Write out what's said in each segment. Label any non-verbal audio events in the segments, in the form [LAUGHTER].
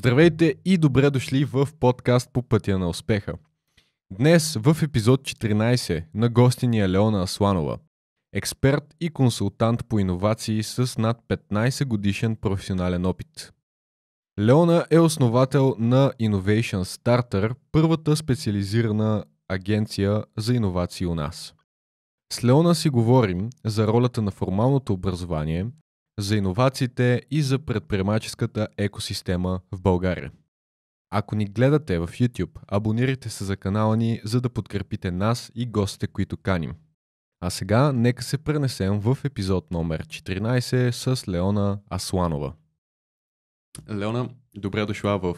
Здравейте и добре дошли в подкаст по пътя на успеха. Днес в епизод 14 на гости ни е Леона Асланова, експерт и консултант по иновации с над 15 годишен професионален опит. Леона е основател на Innovation Starter, първата специализирана агенция за иновации у нас. С Леона си говорим за ролята на формалното образование, за иновациите и за предприемаческата екосистема в България. Ако ни гледате в YouTube, абонирайте се за канала ни, за да подкрепите нас и гостите, които каним. А сега нека се пренесем в епизод номер 14 с Леона Асланова. Леона, добре дошла в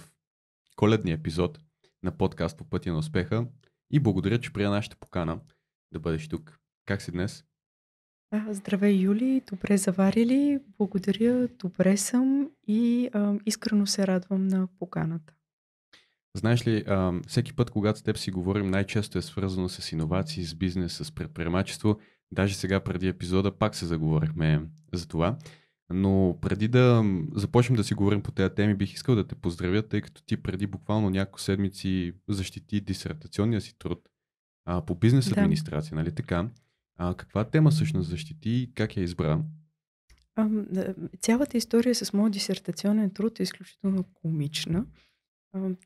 коледния епизод на подкаст по пътя на успеха и благодаря, че прия нашата покана да бъдеш тук. Как си днес? А, Здравей, Юли! Добре заварили! Благодаря, добре съм и а, искрено се радвам на поканата. Знаеш ли, а, всеки път, когато с теб си говорим, най-често е свързано с иновации, с бизнес, с предприемачество. Даже сега преди епизода пак се заговорихме за това. Но преди да започнем да си говорим по тези теми, бих искал да те поздравя, тъй като ти преди буквално няколко седмици защити дисертационния си труд а, по бизнес администрация, да. нали така? А, каква тема всъщност защити и как я избра? Е, цялата история с моят дисертационен труд е изключително комична.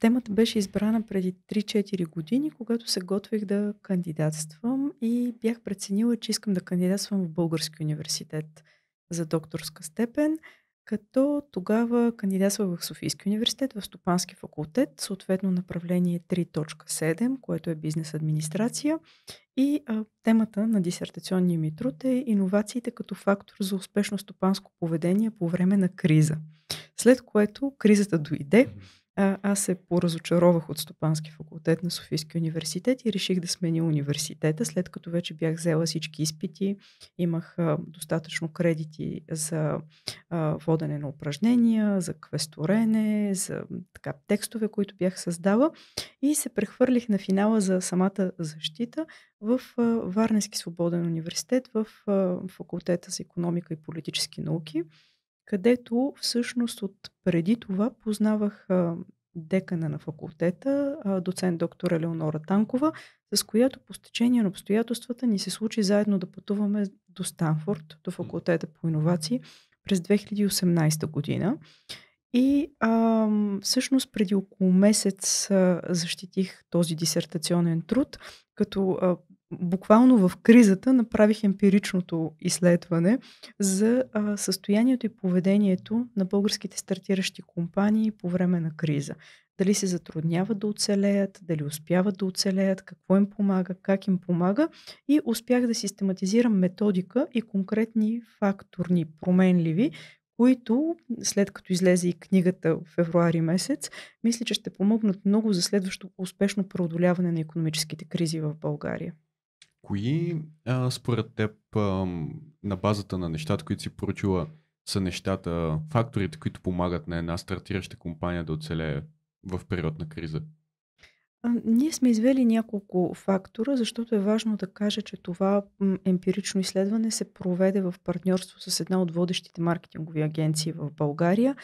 Темата беше избрана преди 3-4 години, когато се готвих да кандидатствам и бях преценила, че искам да кандидатствам в Български университет за докторска степен. Като тогава кандидатства в Софийския университет, в Стопански факултет, съответно направление 3.7, което е бизнес администрация. И а, темата на дисертационния ми труд е иновациите като фактор за успешно стопанско поведение по време на криза. След което кризата дойде, а, аз се поразочаровах от Стопански факултет на Софийския университет и реших да сменя университета, след като вече бях взела всички изпити, имах а, достатъчно кредити за а, водене на упражнения, за квесторене, за така, текстове, които бях създала и се прехвърлих на финала за самата защита в а, Варненски свободен университет, в а, факултета за економика и политически науки където всъщност от преди това познавах декана на факултета, доцент доктор Елеонора Танкова, с която по стечение на обстоятелствата ни се случи заедно да пътуваме до Станфорд, до факултета по иновации през 2018 година. И а, всъщност преди около месец а, защитих този дисертационен труд, като а, буквално в кризата направих емпиричното изследване за а, състоянието и поведението на българските стартиращи компании по време на криза. Дали се затрудняват да оцелеят, дали успяват да оцелеят, какво им помага, как им помага и успях да систематизирам методика и конкретни факторни променливи, които, след като излезе и книгата в февруари месец, мисля, че ще помогнат много за следващо успешно преодоляване на економическите кризи в България кои а, според теб а, на базата на нещата, които си поручила, са нещата, факторите, които помагат на една стартираща компания да оцелее в период на криза? Ние сме извели няколко фактора, защото е важно да кажа, че това емпирично изследване се проведе в партньорство с една от водещите маркетингови агенции в България.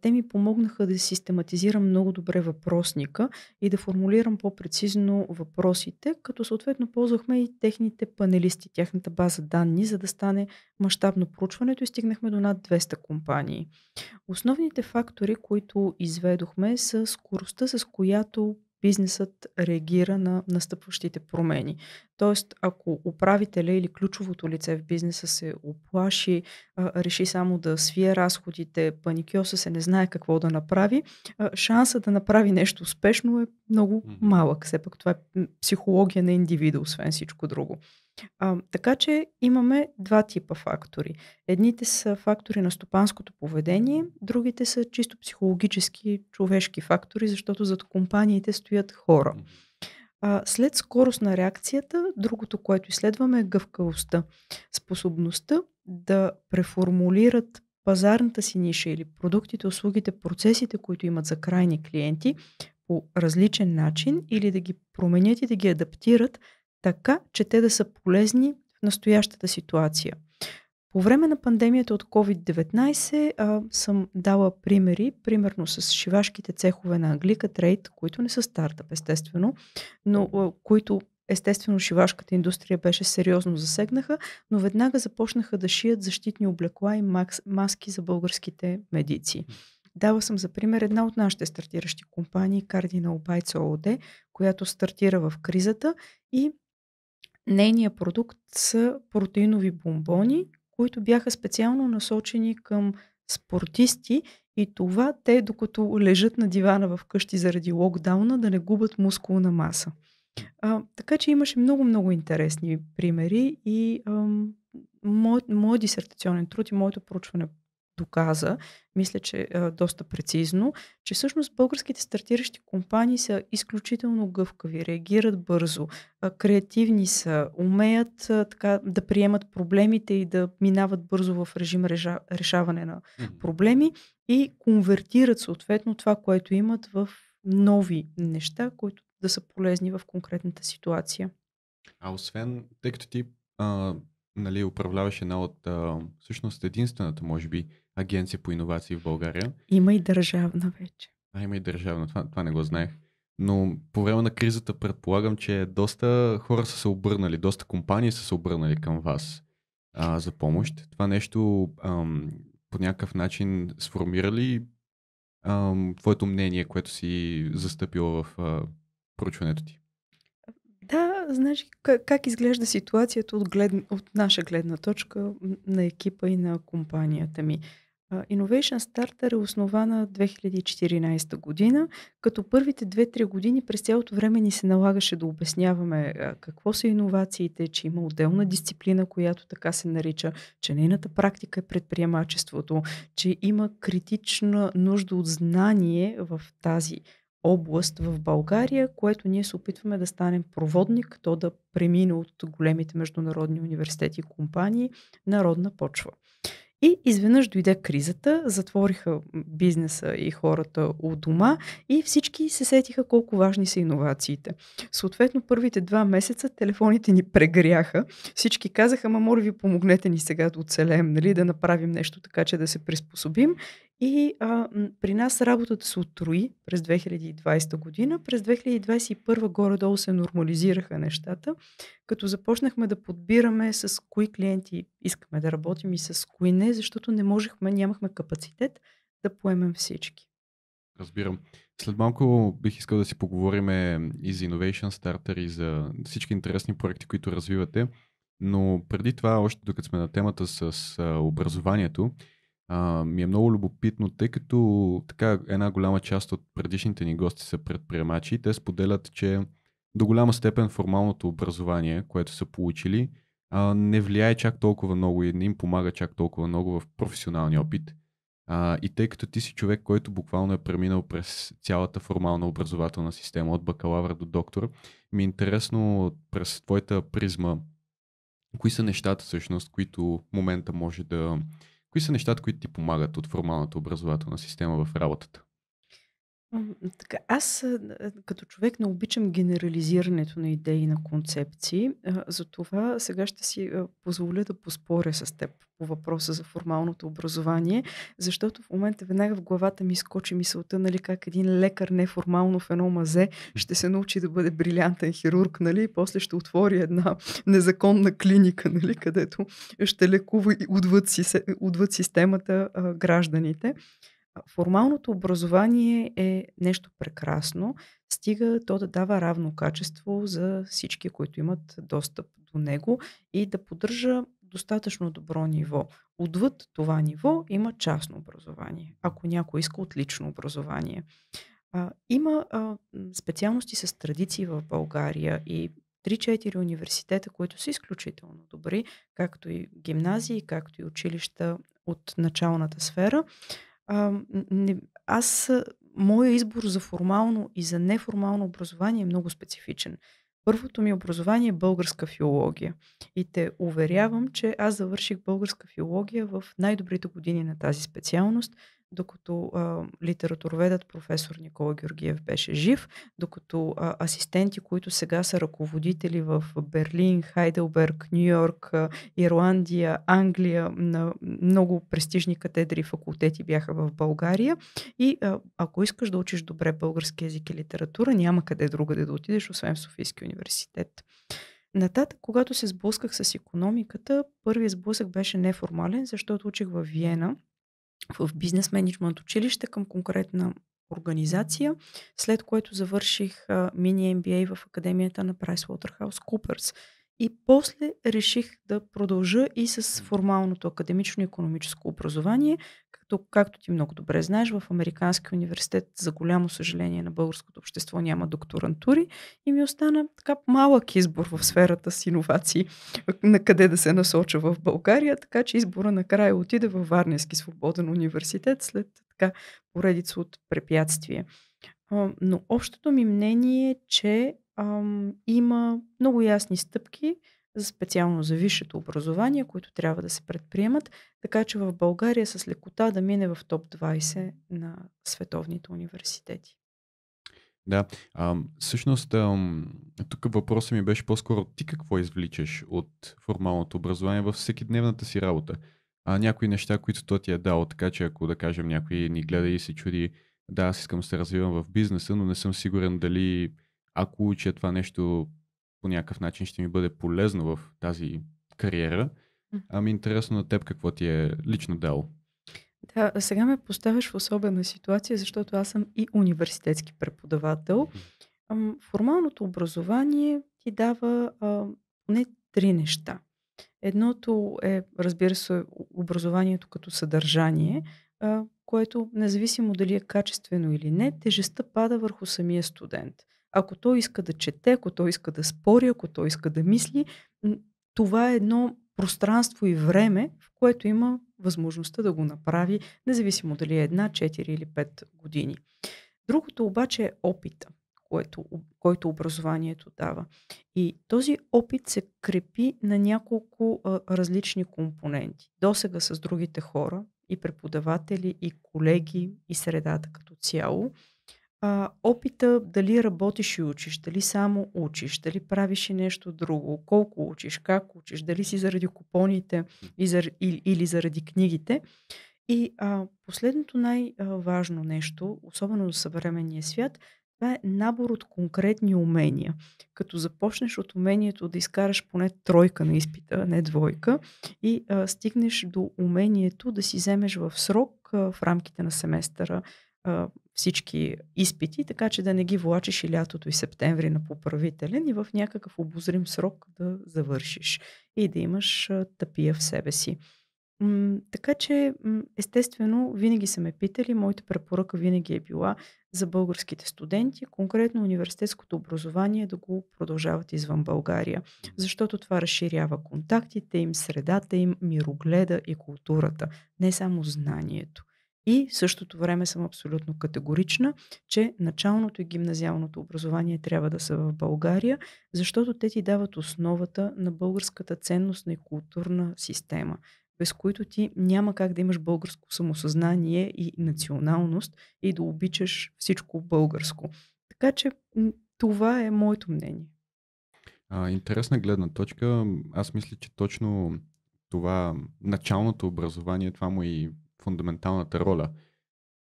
Те ми помогнаха да систематизирам много добре въпросника и да формулирам по-прецизно въпросите, като съответно ползвахме и техните панелисти, тяхната база данни, за да стане мащабно проучването и стигнахме до над 200 компании. Основните фактори, които изведохме са скоростта, с която бизнесът реагира на настъпващите промени. Тоест, ако управителя или ключовото лице в бизнеса се оплаши, реши само да свие разходите, паникьоса се не знае какво да направи, шанса да направи нещо успешно е много малък. Все пак това е психология на индивида, освен всичко друго. А, така че имаме два типа фактори. Едните са фактори на стопанското поведение, другите са чисто психологически, човешки фактори, защото зад компаниите стоят хора. А, след скорост на реакцията, другото, което изследваме е гъвкавостта. Способността да преформулират пазарната си ниша или продуктите, услугите, процесите, които имат за крайни клиенти по различен начин или да ги променят и да ги адаптират така, че те да са полезни в настоящата ситуация. По време на пандемията от COVID-19 а, съм дала примери, примерно с шивашките цехове на Anglica Trade, които не са стартъп, естествено, но а, които естествено шивашката индустрия беше сериозно засегнаха, но веднага започнаха да шият защитни облекла и макс, маски за българските медици. Дала съм за пример една от нашите стартиращи компании, Cardinal Bites OOD, която стартира в кризата и нейния продукт са протеинови бомбони, които бяха специално насочени към спортисти и това те, докато лежат на дивана в къщи заради локдауна, да не губят мускулна маса. А, така че имаше много-много интересни примери и ам, мой, мой дисертационен труд и моето проучване доказа, мисля, че е, доста прецизно, че всъщност българските стартиращи компании са изключително гъвкави, реагират бързо, е, креативни са, умеят е, така да приемат проблемите и да минават бързо в режим режа, решаване на проблеми и конвертират съответно това, което имат в нови неща, които да са полезни в конкретната ситуация. А освен, тъй като ти а, нали, управляваш една от, а, всъщност единствената, може би, агенция по иновации в България. Има и държавна вече. А, има и държавна, това, това не го знаех. Но по време на кризата предполагам, че доста хора са се обърнали, доста компании са се обърнали към вас а, за помощ. Това нещо ам, по някакъв начин сформира ли ам, твоето мнение, което си застъпила в а, проучването ти? Да, значи как, как изглежда ситуацията от, глед, от наша гледна точка на екипа и на компанията ми. Innovation Starter е основана 2014 година, като първите 2-3 години през цялото време ни се налагаше да обясняваме какво са иновациите, че има отделна дисциплина, която така се нарича, че нейната практика е предприемачеството, че има критична нужда от знание в тази област в България, което ние се опитваме да станем проводник, то да премине от големите международни университети и компании на родна почва. И изведнъж дойде кризата, затвориха бизнеса и хората у дома и всички се сетиха колко важни са иновациите. Съответно, първите два месеца телефоните ни прегряха. Всички казаха, ма моля ви, помогнете ни сега да оцелем, нали, да направим нещо така, че да се приспособим. И а, при нас работата се отруи през 2020 година. През 2021 горе-долу се нормализираха нещата, като започнахме да подбираме с кои клиенти искаме да работим и с кои не, защото не можехме, нямахме капацитет да поемем всички. Разбирам. След малко бих искал да си поговорим и за Innovation Starter, и за всички интересни проекти, които развивате. Но преди това, още докато сме на темата с образованието, а, ми е много любопитно, тъй като така една голяма част от предишните ни гости са предприемачи. Те споделят, че до голяма степен формалното образование, което са получили, а, не влияе чак толкова много и не им помага чак толкова много в професионалния опит. А, и тъй като ти си човек, който буквално е преминал през цялата формална образователна система, от бакалавър до доктор, ми е интересно през твоята призма, кои са нещата всъщност, които в момента може да, Кои са нещата, които ти помагат от формалната образователна система в работата? Така, аз като човек не обичам генерализирането на идеи на концепции, затова сега ще си позволя да поспоря с теб по въпроса за формалното образование, защото в момента веднага в главата ми изкочи мисълта, нали, как един лекар неформално в едно мазе ще се научи да бъде брилянтен хирург, нали, и после ще отвори една незаконна клиника, нали, където ще лекува и отвъд, си, отвъд системата а, гражданите. Формалното образование е нещо прекрасно, стига то да дава равно качество за всички, които имат достъп до него и да поддържа достатъчно добро ниво. Отвъд това ниво има частно образование, ако някой иска отлично образование. А, има а, специалности с традиции в България и 3-4 университета, които са изключително добри, както и гимназии, както и училища от началната сфера. А, не, аз, моя избор за формално и за неформално образование е много специфичен. Първото ми образование е българска филология. И те уверявам, че аз завърших българска филология в най-добрите години на тази специалност, докато а, литературоведът професор Никола Георгиев беше жив, докато а, асистенти, които сега са ръководители в Берлин, Хайделберг, Нью Йорк, Ирландия, Англия, на много престижни катедри и факултети бяха в България. И а, ако искаш да учиш добре български язик и литература, няма къде другаде да отидеш, освен в Софийския университет. Нататък, когато се сблъсках с економиката, първият сблъсък беше неформален, защото учих във Виена – в бизнес менеджмент училище към конкретна организация, след което завърших мини MBA в Академията на PricewaterhouseCoopers. И после реших да продължа и с формалното академично-економическо образование, като, както ти много добре знаеш, в Американския университет, за голямо съжаление на българското общество, няма докторантури и ми остана така малък избор в сферата с иновации, [LAUGHS] на къде да се насоча в България, така че избора накрая отиде във Варненски свободен университет след така поредица от препятствия. Но общото ми мнение е, че ам, има много ясни стъпки, за специално за висшето образование, които трябва да се предприемат, така че в България с лекота да мине в топ 20 на световните университети. Да, а, всъщност а, тук въпросът ми беше по-скоро ти какво извличаш от формалното образование във всекидневната си работа. А, някои неща, които то ти е дало, така че ако да кажем някой ни гледа и се чуди, да, аз искам да се развивам в бизнеса, но не съм сигурен дали ако уча това нещо по някакъв начин ще ми бъде полезно в тази кариера. Ами интересно на теб какво ти е лично дело? Да, сега ме поставяш в особена ситуация, защото аз съм и университетски преподавател. Формалното образование ти дава а, поне три неща. Едното е, разбира се, образованието като съдържание, а, което независимо дали е качествено или не, тежестта пада върху самия студент. Ако той иска да чете, ако той иска да спори, ако той иска да мисли, това е едно пространство и време, в което има възможността да го направи, независимо дали е една, 4 или 5 години. Другото обаче е опита, което, който образованието дава. И този опит се крепи на няколко а, различни компоненти. Досега с другите хора, и преподаватели, и колеги, и средата като цяло – а, опита дали работиш и учиш, дали само учиш, дали правиш и нещо друго, колко учиш, как учиш, дали си заради купоните и зар, и, или заради книгите. И а, последното най-важно нещо, особено за съвременния свят, това е набор от конкретни умения. Като започнеш от умението да изкараш поне тройка на изпита, не двойка, и а, стигнеш до умението да си вземеш в срок а, в рамките на семестъра всички изпити, така че да не ги влачиш и лятото и септември на поправителен и в някакъв обозрим срок да завършиш и да имаш тъпия в себе си. М- така че, естествено, винаги са ме питали, моята препоръка винаги е била за българските студенти, конкретно университетското образование да го продължават извън България, защото това разширява контактите им, средата им, мирогледа и културата, не само знанието. И в същото време съм абсолютно категорична, че началното и гимназиалното образование трябва да са в България, защото те ти дават основата на българската ценностна и културна система, без които ти няма как да имаш българско самосъзнание и националност и да обичаш всичко българско. Така че това е моето мнение. А, интересна гледна точка. Аз мисля, че точно това началното образование, това му и фундаменталната роля.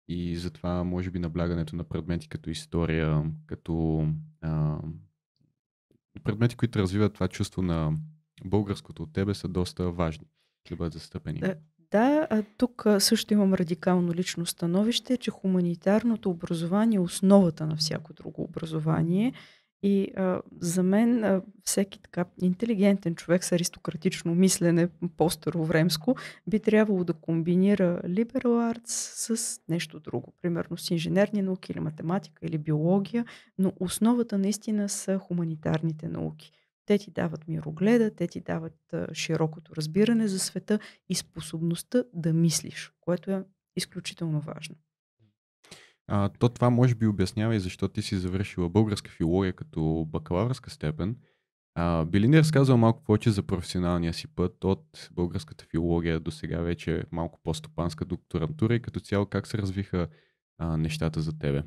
И затова, може би, наблягането на предмети като история, като а, предмети, които развиват това чувство на българското от тебе, са доста важни да бъдат застъпени. Да, е, да а тук също имам радикално лично становище, че хуманитарното образование е основата на всяко друго образование. И а, за мен а, всеки така интелигентен човек с аристократично мислене, по-старовремско, би трябвало да комбинира liberal arts с нещо друго. Примерно с инженерни науки или математика или биология, но основата наистина са хуманитарните науки. Те ти дават мирогледа, те ти дават а, широкото разбиране за света и способността да мислиш, което е изключително важно. А, то това може би обяснява и защо ти си завършила българска филология като бакалавърска степен. А, би ли ни разказал малко повече за професионалния си път от българската филология до сега вече малко по-стопанска докторантура и като цяло как се развиха а, нещата за тебе?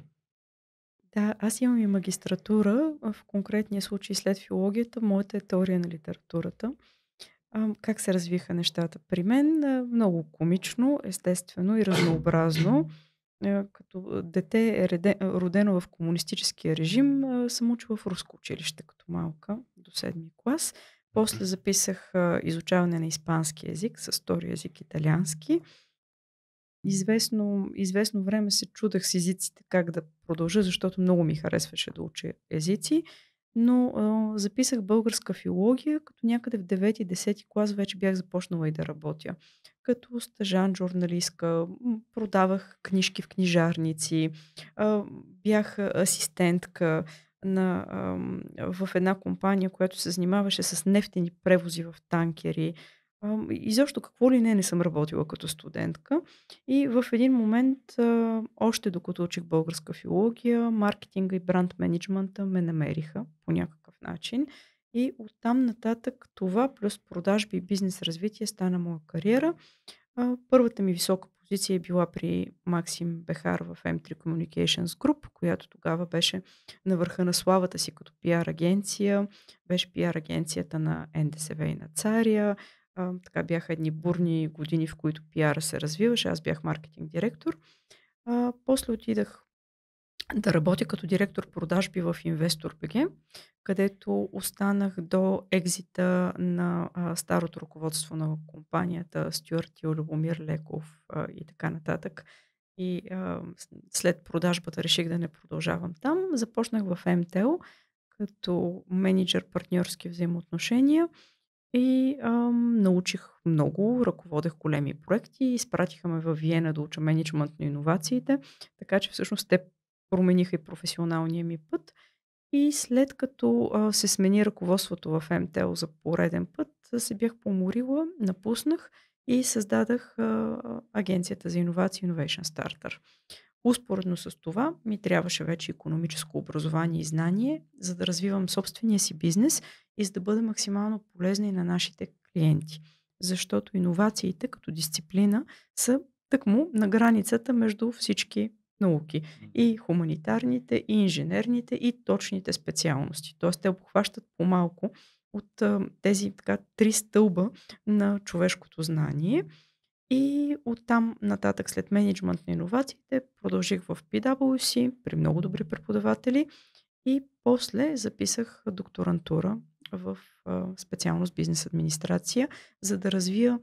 Да, аз имам и магистратура, в конкретния случай след филологията, моята е теория на литературата. А, как се развиха нещата при мен? Много комично, естествено и разнообразно. Е, като дете е родено в комунистическия режим, съм учила в руско училище като малка до седми клас. После записах изучаване на испански язик, с втори язик италиански. Известно, известно време се чудах с езиците как да продължа, защото много ми харесваше да уча езици но а, записах българска филология, като някъде в 9-10 клас вече бях започнала и да работя. Като стъжан, журналистка, продавах книжки в книжарници, а, бях асистентка на, а, в една компания, която се занимаваше с нефтени превози в танкери. А, изобщо какво ли не, не съм работила като студентка. И в един момент, още докато учих българска филология, маркетинга и бранд менеджмента ме намериха по някакъв начин. И оттам нататък това плюс продажби и бизнес развитие стана моя кариера. първата ми висока позиция е била при Максим Бехар в M3 Communications Group, която тогава беше на върха на славата си като пиар агенция. Беше пиар агенцията на НДСВ и на Цария. А, така бяха едни бурни години, в които пиара се развиваше. Аз бях маркетинг директор. А, после отидах да работя като директор продажби в БГ, където останах до екзита на а, старото ръководство на компанията Стюарт и Любомир Леков а, и така нататък. И а, след продажбата реших да не продължавам там. Започнах в МТО като менеджер партньорски взаимоотношения. И ам, научих много, ръководех големи проекти, изпратиха ме в Виена да уча менеджмент на иновациите, така че всъщност те промениха и професионалния ми път. И след като а, се смени ръководството в МТЛ за пореден път, се бях поморила, напуснах и създадах а, агенцията за иновации Innovation Starter. Успоредно с това ми трябваше вече економическо образование и знание, за да развивам собствения си бизнес и за да бъда максимално полезна и на нашите клиенти. Защото иновациите като дисциплина са тъкмо на границата между всички науки. И хуманитарните, и инженерните, и точните специалности. Тоест те обхващат по-малко от тези така, три стълба на човешкото знание – и оттам нататък след менеджмент на иновациите продължих в PwC при много добри преподаватели и после записах докторантура в специалност бизнес администрация, за да развия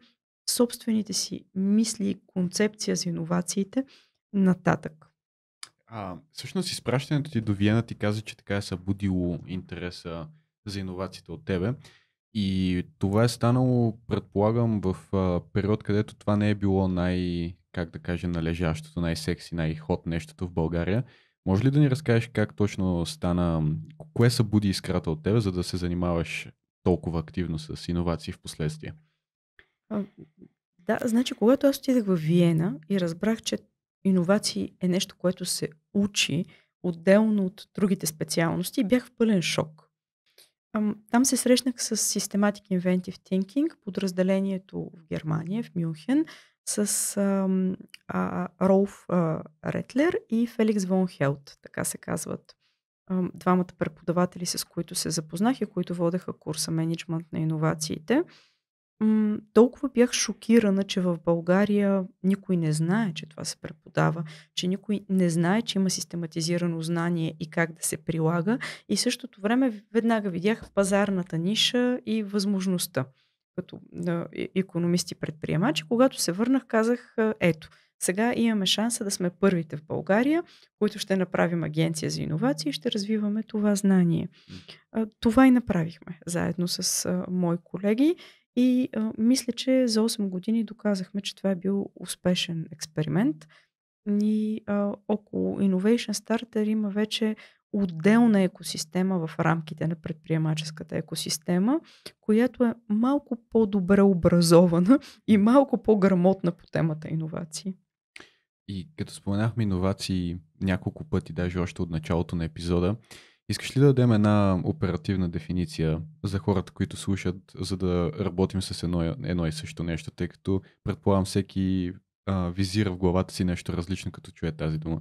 собствените си мисли и концепция за иновациите нататък. А, всъщност изпращането ти до Виена ти каза, че така е събудило интереса за иновациите от тебе. И това е станало, предполагам, в а, период, където това не е било най, как да кажа, належащото, най-секси, най хот нещото в България. Може ли да ни разкажеш как точно стана, кое събуди искрата от тебе, за да се занимаваш толкова активно с иновации в последствие? Да, значи когато аз отидах в Виена и разбрах, че иновации е нещо, което се учи отделно от другите специалности, бях в пълен шок. Там се срещнах с Systematic Inventive Thinking, подразделението в Германия, в Мюнхен, с а, а, Ролф а, Ретлер и Феликс Вон Хелт, така се казват а, двамата преподаватели, с които се запознах и които водеха курса менеджмент на иновациите. М- толкова бях шокирана, че в България никой не знае, че това се преподава, че никой не знае, че има систематизирано знание и как да се прилага. И същото време веднага видях пазарната ниша и възможността като да, економист и предприемач. Когато се върнах, казах, ето, сега имаме шанса да сме първите в България, които ще направим агенция за иновации и ще развиваме това знание. Това и направихме заедно с мои колеги и а, мисля, че за 8 години доказахме, че това е бил успешен експеримент. И а, около Innovation Starter има вече отделна екосистема в рамките на предприемаческата екосистема, която е малко по-добре образована [LAUGHS] и малко по-грамотна по темата иновации. И като споменахме иновации няколко пъти, даже още от началото на епизода, Искаш ли да дадем една оперативна дефиниция за хората, които слушат, за да работим с едно, едно и също нещо, тъй като предполагам всеки а, визира в главата си нещо различно, като чуе тази дума?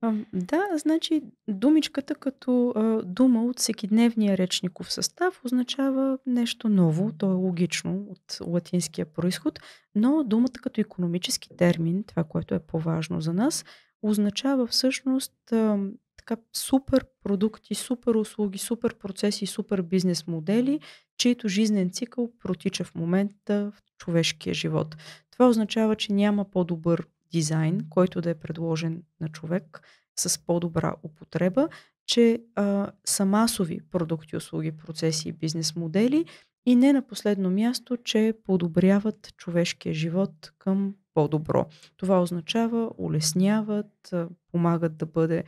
А, да, значи думичката като а, дума от всекидневния речников състав означава нещо ново, то е логично от латинския происход, но думата като економически термин, това което е по-важно за нас, означава всъщност а, така супер продукти, супер услуги, супер процеси, супер бизнес модели, чието жизнен цикъл протича в момента в човешкия живот. Това означава, че няма по-добър дизайн, който да е предложен на човек с по-добра употреба, че а, са масови продукти, услуги, процеси и бизнес модели и не на последно място, че подобряват човешкия живот към по-добро. Това означава улесняват, помагат да бъде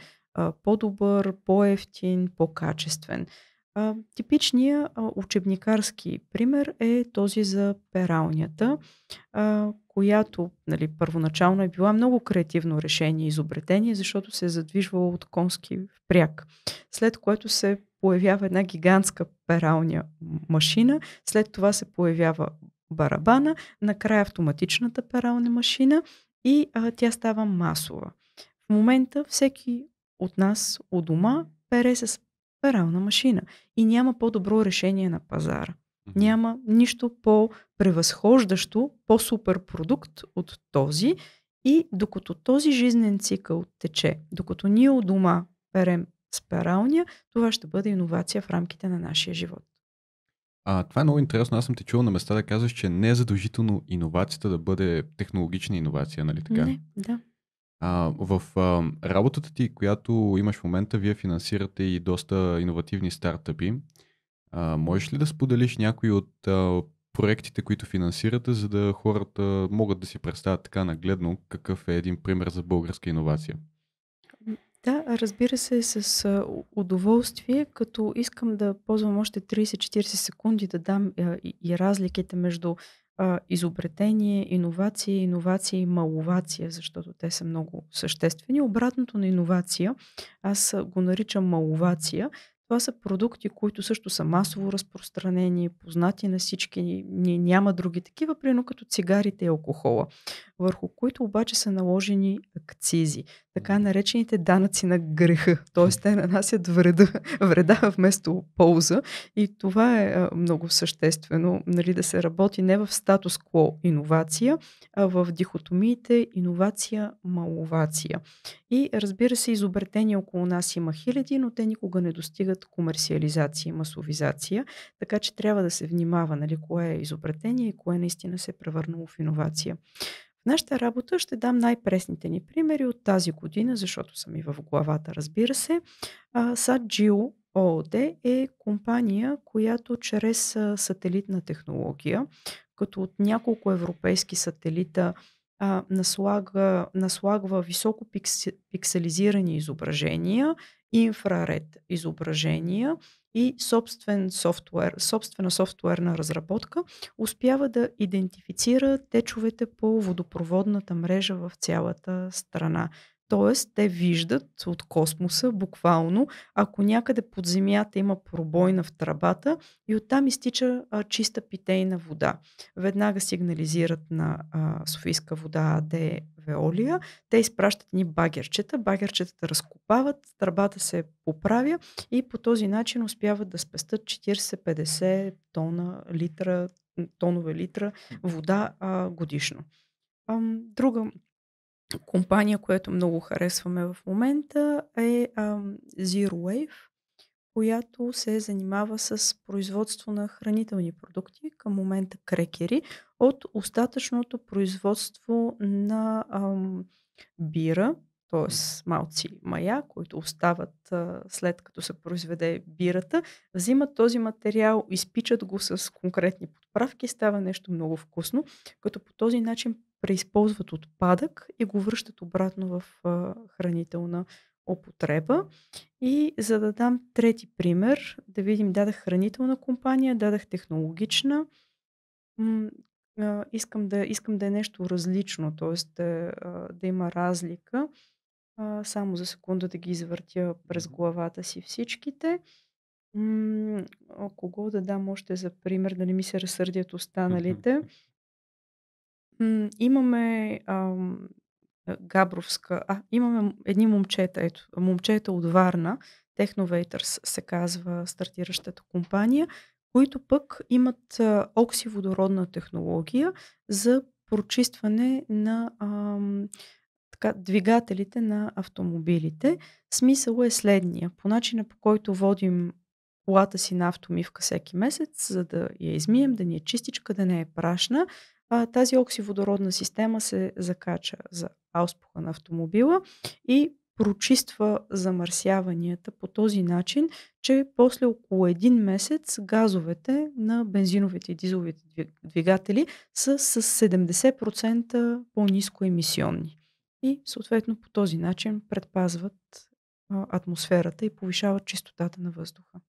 по-добър, по-ефтин, по-качествен. А, типичният а, учебникарски пример е този за пералнята, а, която нали, първоначално е била много креативно решение, и изобретение, защото се е задвижвала от конски впряг. След което се появява една гигантска пералня машина, след това се появява барабана, накрая автоматичната перална машина и а, тя става масова. В момента всеки от нас, от дома, пере с перална машина. И няма по-добро решение на пазара. Няма нищо по-превъзхождащо, по-супер продукт от този. И докато този жизнен цикъл тече, докато ние от дома перем с пералния, това ще бъде иновация в рамките на нашия живот. А, това е много интересно. Аз съм те чувал на места да казваш, че не е задължително иновацията да бъде технологична иновация, нали така? Не, да. А, в а, работата ти, която имаш в момента, вие финансирате и доста иновативни стартъпи. А, можеш ли да споделиш някои от а, проектите, които финансирате, за да хората могат да си представят така нагледно какъв е един пример за българска иновация? Да, разбира се, с удоволствие, като искам да ползвам още 30-40 секунди да дам и разликите между а, изобретение, иновация, иновация и маловация, защото те са много съществени. Обратното на иновация, аз го наричам маловация, това са продукти, които също са масово разпространени, познати на всички, ни, няма други такива, примерно като цигарите и алкохола върху които обаче са наложени акцизи, така наречените данъци на греха, т.е. те нанасят вреда, вреда вместо полза и това е много съществено, нали, да се работи не в статус-кво иновация, а в дихотомиите иновация-маловация. И разбира се, изобретения около нас има хиляди, но те никога не достигат комерциализация и масовизация, така че трябва да се внимава нали, кое е изобретение и кое наистина се е превърнало в иновация нашата работа ще дам най-пресните ни примери от тази година, защото съм и в главата, разбира се. Саджио ООД е компания, която чрез сателитна технология, като от няколко европейски сателита – а, наслага, наслагва високо пикс, пикселизирани изображения, инфраред изображения и собствен софтуер, собствена софтуерна разработка успява да идентифицира течовете по водопроводната мрежа в цялата страна. Тоест, те виждат от космоса, буквално, ако някъде под земята има пробойна в тръбата и оттам изтича а, чиста питейна вода. Веднага сигнализират на а, Софийска вода АД Веолия. Те изпращат ни багерчета. Багерчетата разкопават, тръбата се поправя и по този начин успяват да спестат 40-50 тона литра, тонове литра вода а, годишно. друга компания, която много харесваме в момента е Zero Wave, която се занимава с производство на хранителни продукти, към момента крекери, от остатъчното производство на ам, бира, т.е. малци мая, които остават а, след като се произведе бирата, взимат този материал, изпичат го с конкретни подправки, става нещо много вкусно, като по този начин преизползват отпадък и го връщат обратно в а, хранителна употреба. И за да дам трети пример, да видим, дадах хранителна компания, дадах технологична. М- а, искам, да, искам да е нещо различно, т.е. Да, да има разлика. А, само за секунда да ги извъртя през главата си всичките. М- кого да дам още за пример, да не ми се разсърдят останалите имаме ам, Габровска. А, имаме едни момчета. Ето, момчета от Варна. Technovators се казва стартиращата компания, които пък имат а, оксиводородна технология за прочистване на ам, така, двигателите на автомобилите. Смисъл е следния. По начина по който водим колата си на автомивка всеки месец, за да я измием, да ни е чистичка, да не е прашна а, тази оксиводородна система се закача за ауспуха на автомобила и прочиства замърсяванията по този начин, че после около един месец газовете на бензиновите и дизеловите двигатели са с 70% по-низко емисионни. И съответно по този начин предпазват атмосферата и повишават чистотата на въздуха.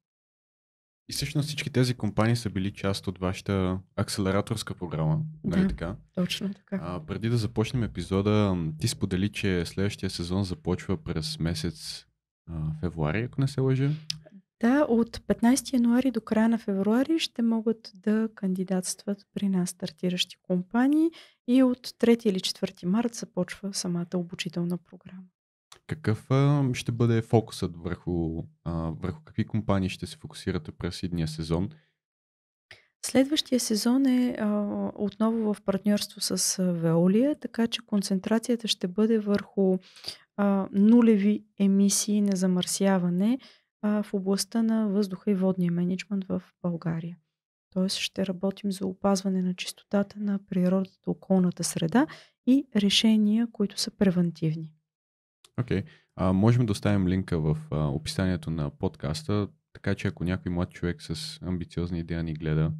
И всъщност всички тези компании са били част от вашата акселераторска програма, нали така? Точно така. А, преди да започнем епизода, ти сподели, че следващия сезон започва през месец а, февруари, ако не се лъжа. Да, от 15 януари до края на февруари ще могат да кандидатстват при нас стартиращи компании и от 3 или 4 март започва самата обучителна програма. Какъв а, ще бъде фокусът върху, а, върху какви компании ще се фокусирате през идния сезон? Следващия сезон е а, отново в партньорство с Веолия, така че концентрацията ще бъде върху а, нулеви емисии на замърсяване а, в областта на въздуха и водния менеджмент в България. Тоест ще работим за опазване на чистотата на природата, околната среда и решения, които са превентивни. Окей. Okay. А, можем да оставим линка в а, описанието на подкаста, така че ако някой млад човек с амбициозни идеи ни гледа,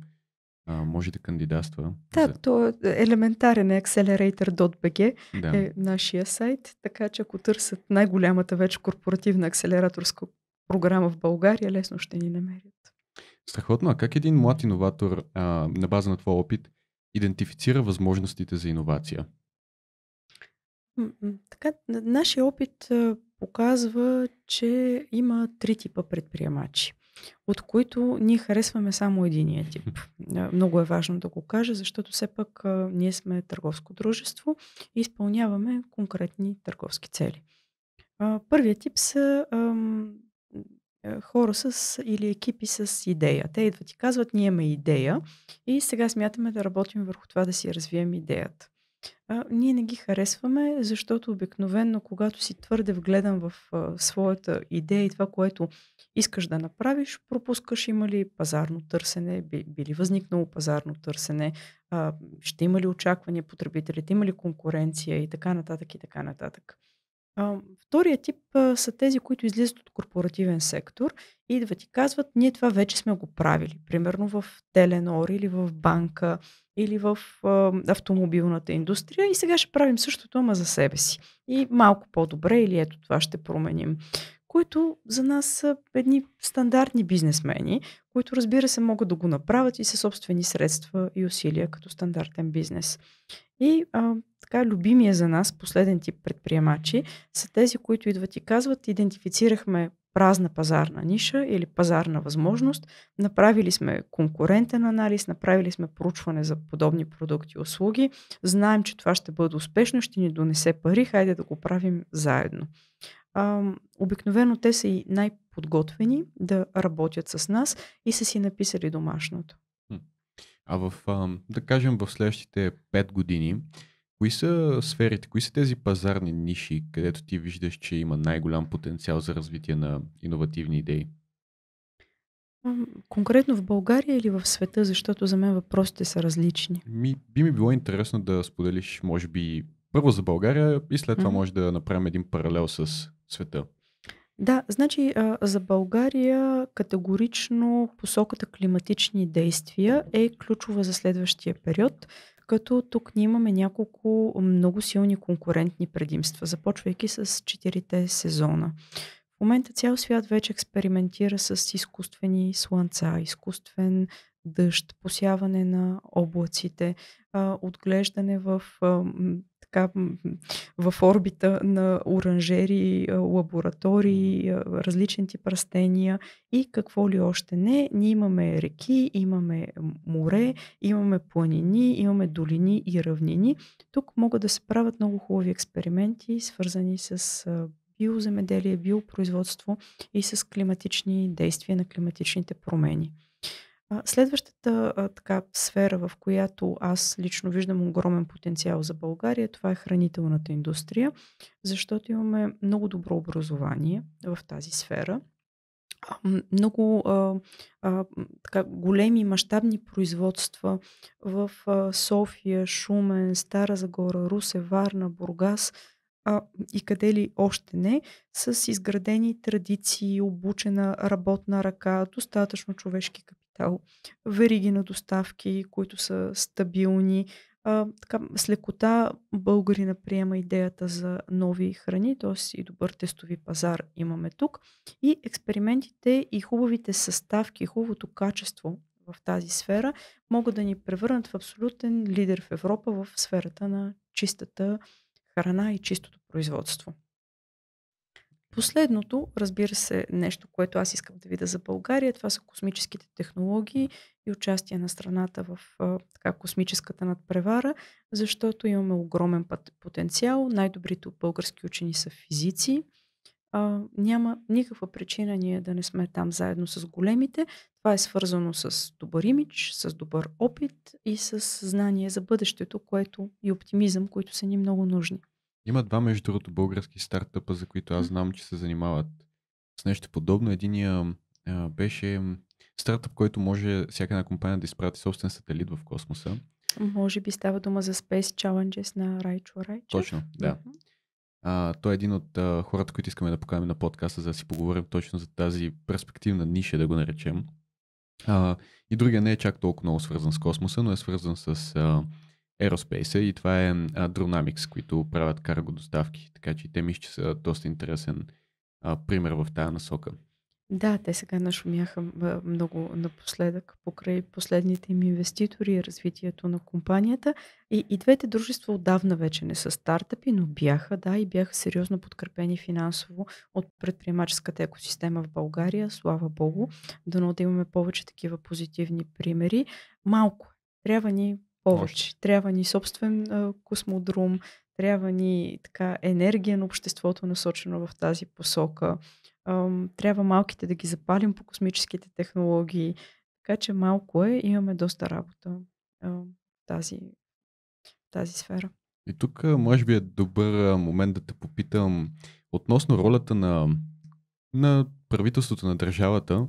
а, може да кандидатства. Да, за... то е елементарен е accelerator.bg да. е нашия сайт, така че ако търсят най-голямата вече корпоративна акселераторска програма в България, лесно ще ни намерят. Страхотно. А как един млад иноватор а, на база на твой опит идентифицира възможностите за иновация? така, нашия опит показва, че има три типа предприемачи, от които ние харесваме само единия тип. Много е важно да го кажа, защото все пък ние сме търговско дружество и изпълняваме конкретни търговски цели. първият тип са хора с или екипи с идея. Те идват и казват, ние имаме идея и сега смятаме да работим върху това да си развием идеята. А, ние не ги харесваме, защото обикновенно, когато си твърде вгледан в а, своята идея и това, което искаш да направиш, пропускаш има ли пазарно търсене, би, би ли възникнало пазарно търсене, а, ще има ли очаквания потребителите, има ли конкуренция и така нататък и така нататък втория тип са тези, които излизат от корпоративен сектор, идват и казват, ние това вече сме го правили. Примерно в Теленор или в банка или в а, автомобилната индустрия и сега ще правим същото, ама за себе си. И малко по-добре или ето това ще променим които за нас са едни стандартни бизнесмени, които разбира се могат да го направят и със собствени средства и усилия като стандартен бизнес. И а, така, любимия за нас последен тип предприемачи са тези, които идват и казват, идентифицирахме празна пазарна ниша или пазарна възможност, направили сме конкурентен анализ, направили сме проучване за подобни продукти и услуги, знаем, че това ще бъде успешно, ще ни донесе пари, хайде да го правим заедно а, обикновено те са и най-подготвени да работят с нас и са си написали домашното. А в, да кажем, в следващите 5 години, кои са сферите, кои са тези пазарни ниши, където ти виждаш, че има най-голям потенциал за развитие на иновативни идеи? Конкретно в България или в света, защото за мен въпросите са различни. Ми, би ми било интересно да споделиш, може би, първо за България и след това mm-hmm. може да направим един паралел с света. Да, значи а, за България категорично посоката климатични действия е ключова за следващия период, като тук ние имаме няколко много силни конкурентни предимства, започвайки с четирите сезона. В момента цял свят вече експериментира с изкуствени слънца, изкуствен дъжд, посяване на облаците, отглеждане в така в орбита на оранжери, лаборатории, различен тип растения и какво ли още не. Ние имаме реки, имаме море, имаме планини, имаме долини и равнини. Тук могат да се правят много хубави експерименти, свързани с биоземеделие, биопроизводство и с климатични действия на климатичните промени. Следващата а, така сфера, в която аз лично виждам огромен потенциал за България, това е хранителната индустрия, защото имаме много добро образование в тази сфера. Много а, а, така, големи мащабни производства в а, София, Шумен, Стара Загора, Русе, Варна, Бургас а, и къде ли още не, с изградени традиции, обучена работна ръка, достатъчно човешки капитал капитал, вериги на доставки, които са стабилни. А, така, с лекота българина приема идеята за нови храни, т.е. и добър тестови пазар имаме тук. И експериментите и хубавите съставки, хубавото качество в тази сфера могат да ни превърнат в абсолютен лидер в Европа в сферата на чистата храна и чистото производство. Последното, разбира се, нещо, което аз искам да видя за България, това са космическите технологии и участие на страната в а, така, космическата надпревара, защото имаме огромен път, потенциал. Най-добрите български учени са физици. А, няма никаква причина ние да не сме там заедно с големите. Това е свързано с добър имидж, с добър опит и с знание за бъдещето, което и оптимизъм, които са ни много нужни. Има два, между другото, български стартъпа, за които аз знам, че се занимават с нещо подобно. Единия а, беше стартъп, който може всяка една компания да изпрати собствен сателит в космоса. Може би става дума за Space Challenges на Райчо Райчо. Точно, да. А, той е един от а, хората, които искаме да поканим на подкаста, за да си поговорим точно за тази перспективна ниша, да го наречем. А, и другия не е чак толкова много свързан с космоса, но е свързан с а, Aerospace и това е Dronamics, които правят карго доставки. Така че те мисля, че са доста интересен а, пример в тази насока. Да, те сега нашумяха много напоследък покрай последните им инвеститори и развитието на компанията. И, и двете дружества отдавна вече не са стартъпи, но бяха, да, и бяха сериозно подкрепени финансово от предприемаческата екосистема в България. Слава Богу, дано да имаме повече такива позитивни примери. Малко е. трябва ни повече. Трябва ни собствен а, космодрум, трябва ни така енергия на обществото насочено в тази посока. А, трябва малките да ги запалим по космическите технологии. Така че малко е, имаме доста работа а, в тази, в тази сфера. И тук може би е добър момент да те попитам относно ролята на, на правителството на държавата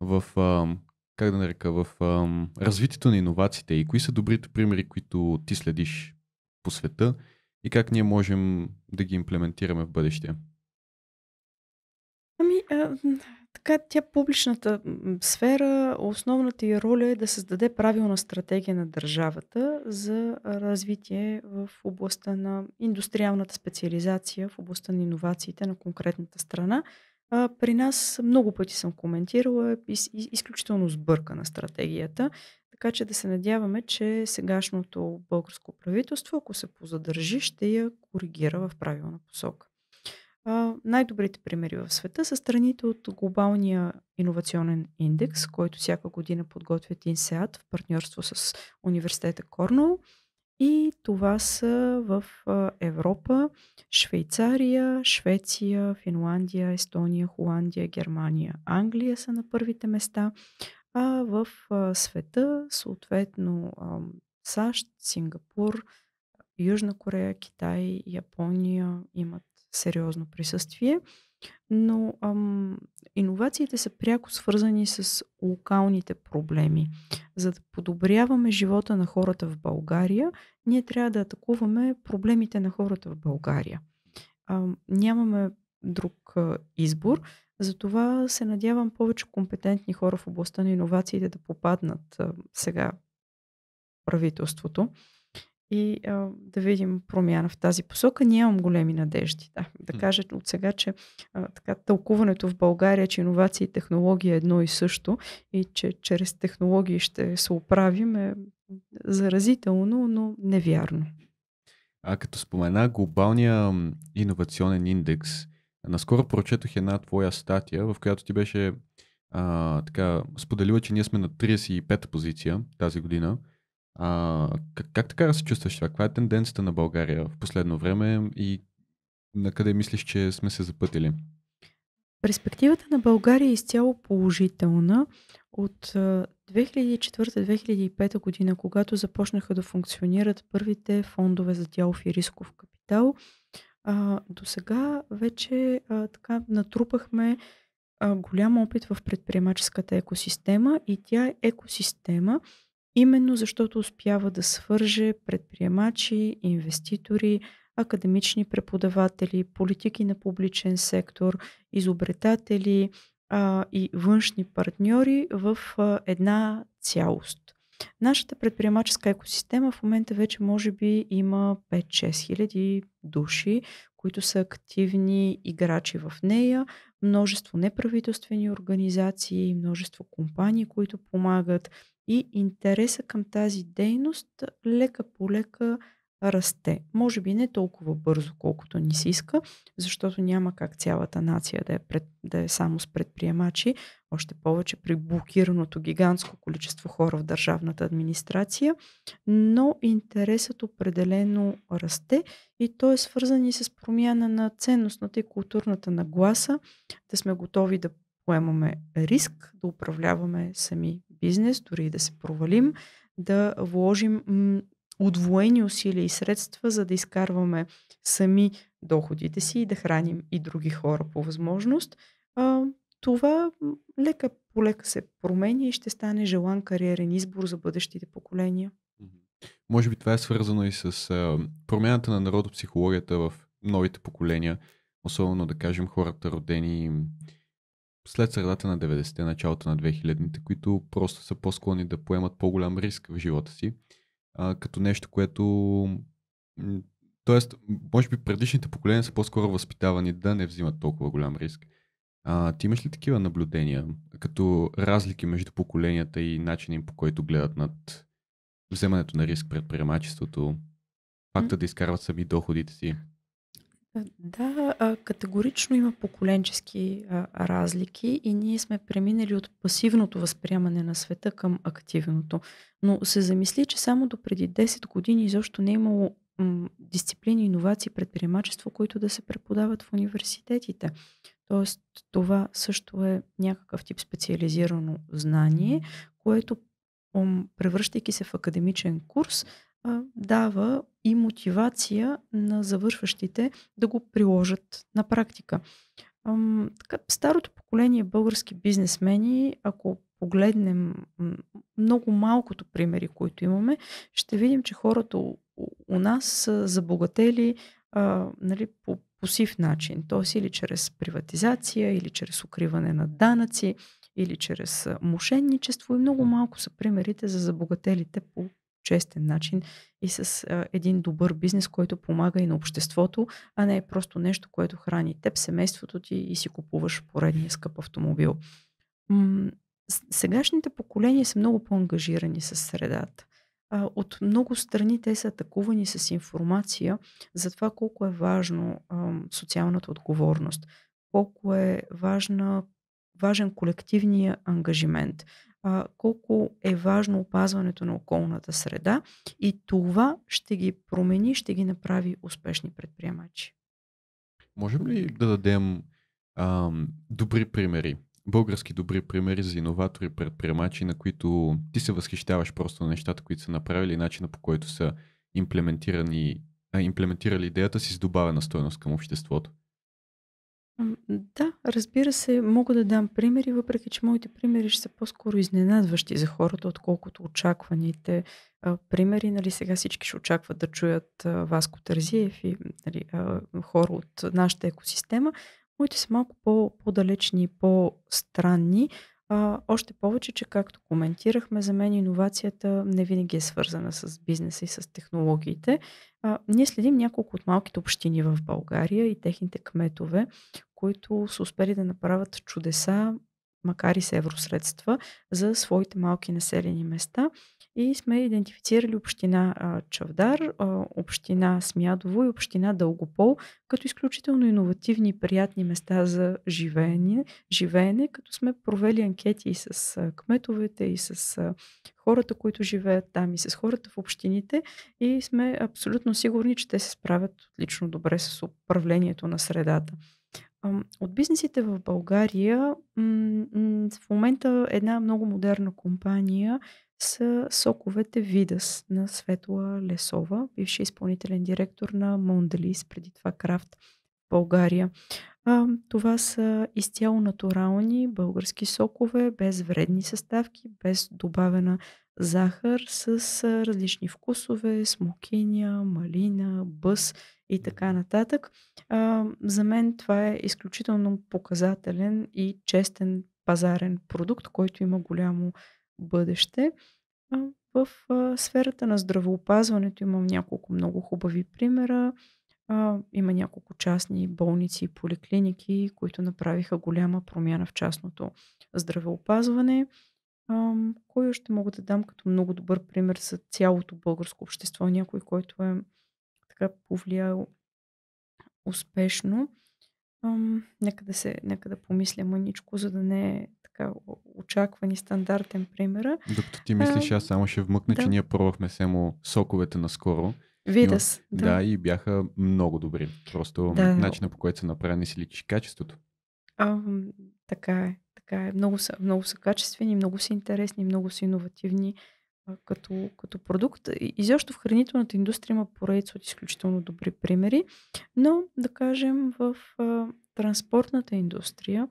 в а, как да нарека, в ам, развитието на иновациите и кои са добрите примери, които ти следиш по света и как ние можем да ги имплементираме в бъдеще? Ами, а, така, тя публичната сфера, основната й роля е да създаде правилна стратегия на държавата за развитие в областта на индустриалната специализация, в областта на иновациите на конкретната страна, а, при нас много пъти съм коментирала, из, из, изключително на стратегията, така че да се надяваме, че сегашното българско правителство, ако се позадържи, ще я коригира в правилна посока. най-добрите примери в света са страните от глобалния иновационен индекс, който всяка година подготвят INSEAD в партньорство с университета Корнул и това са в Европа Швейцария, Швеция, Финландия, Естония, Холандия, Германия, Англия са на първите места, а в света съответно САЩ, Сингапур, Южна Корея, Китай, Япония имат сериозно присъствие. Но ам, иновациите са пряко свързани с локалните проблеми. За да подобряваме живота на хората в България, ние трябва да атакуваме проблемите на хората в България. Ам, нямаме друг а, избор. Затова се надявам повече компетентни хора в областта на иновациите да попаднат а, сега правителството и а, да видим промяна в тази посока. Нямам големи надежди. Да, да кажа от сега, че а, така, тълкуването в България, че иновации и технология е едно и също и че чрез технологии ще се оправим е заразително, но невярно. А като спомена глобалния иновационен индекс, наскоро прочетох една твоя статия, в която ти беше а, така, споделила, че ние сме на 35-та позиция тази година а, как, как така се чувстваш това? Каква е тенденцията на България в последно време и на къде мислиш, че сме се запътили? Перспективата на България е изцяло положителна. От 2004-2005 година, когато започнаха да функционират първите фондове за дялов и рисков капитал, до сега вече така натрупахме голям опит в предприемаческата екосистема и тя е екосистема, именно защото успява да свърже предприемачи, инвеститори, академични преподаватели, политики на публичен сектор, изобретатели а, и външни партньори в а, една цялост. Нашата предприемаческа екосистема в момента вече може би има 5-6 хиляди души, които са активни играчи в нея, множество неправителствени организации, множество компании, които помагат, и интереса към тази дейност лека по лека расте. Може би не толкова бързо, колкото ни се иска, защото няма как цялата нация да е, пред, да е само с предприемачи, още повече при блокираното гигантско количество хора в държавната администрация, но интересът определено расте и то е свързан и с промяна на ценностната и културната нагласа, да сме готови да поемаме риск, да управляваме сами бизнес, дори и да се провалим, да вложим м- усилия и средства, за да изкарваме сами доходите си и да храним и други хора по възможност. А, това лека по лека се променя и ще стане желан кариерен избор за бъдещите поколения. Може би това е свързано и с а, промяната на народопсихологията в новите поколения, особено да кажем хората родени след средата на 90-те, началото на 2000-те, които просто са по-склонни да поемат по-голям риск в живота си, а, като нещо, което... Тоест, може би предишните поколения са по-скоро възпитавани да не взимат толкова голям риск. А, ти имаш ли такива наблюдения, като разлики между поколенията и начинът по който гледат над вземането на риск пред предприемачеството, факта да изкарват сами доходите си? Е, да, категорично има поколенчески разлики и ние сме преминали от пасивното възприемане на света към активното. Но се замисли, че само до преди 10 години изобщо не е имало дисциплини, иновации, предприемачество, които да се преподават в университетите. Тоест, това също е някакъв тип специализирано знание, което превръщайки се в академичен курс, а, дава и мотивация на завършващите да го приложат на практика. Ам, така, старото поколение български бизнесмени, ако погледнем много малкото примери, които имаме, ще видим, че хората у, у нас са забогатели а, нали, по сив начин, т.е. или чрез приватизация, или чрез укриване на данъци, или чрез мошенничество и много малко са примерите за забогателите по честен начин и с а, един добър бизнес, който помага и на обществото, а не е просто нещо, което храни теб, семейството ти и си купуваш поредния скъп автомобил. М- сегашните поколения са много по-ангажирани с средата. А, от много страни те са атакувани с информация за това колко е важно а, социалната отговорност, колко е важна важен колективния ангажимент, а, колко е важно опазването на околната среда и това ще ги промени, ще ги направи успешни предприемачи. Можем ли да дадем а, добри примери? Български добри примери за иноватори, предприемачи, на които ти се възхищаваш просто на нещата, които са направили, начина по който са имплементирани, а, имплементирали идеята си с добавена стоеност към обществото да, разбира се, мога да дам примери, въпреки че моите примери ще са по-скоро изненадващи за хората, отколкото очакваните а, примери. Нали, сега всички ще очакват да чуят а, Васко Тързиев и нали, а, хора от нашата екосистема. Моите са малко по-далечни и по-странни. А, още повече, че както коментирахме, за мен иновацията не винаги е свързана с бизнеса и с технологиите. А, ние следим няколко от малките общини в България и техните кметове, които са успели да направят чудеса, макар и с евросредства, за своите малки населени места – и сме идентифицирали община Чавдар, община Смядово и община Дългопол като изключително иновативни и приятни места за живеене, живеене като сме провели анкети и с кметовете, и с хората, които живеят там, и с хората в общините и сме абсолютно сигурни, че те се справят лично добре с управлението на средата от бизнесите в България в момента една много модерна компания са соковете Видас на Светла Лесова, бивши изпълнителен директор на Мондалис преди това Крафт в България. това са изцяло натурални български сокове, без вредни съставки, без добавена захар, с различни вкусове, смокиня, малина, бъс – и така нататък. А, за мен това е изключително показателен и честен пазарен продукт, който има голямо бъдеще. А, в а, сферата на здравоопазването имам няколко много хубави примера. А, има няколко частни болници и поликлиники, които направиха голяма промяна в частното здравеопазване. А, кой още мога да дам като много добър пример за цялото българско общество? Някой, който е така повлиял успешно. Ам, нека, да се, нека да помисля мъничко, за да не е така очакван и стандартен пример. Докато ти мислиш, аз само ще вмъкна, да. че ние пробвахме само соковете наскоро. Видас. Да. да, и бяха много добри. Просто да. начина по който са направени си личи качеството. А, така е. Така е. Много са, много са качествени, много са интересни, много са иновативни като, като продукт. Изобщо в хранителната индустрия има поредица от изключително добри примери, но да кажем в а, транспортната индустрия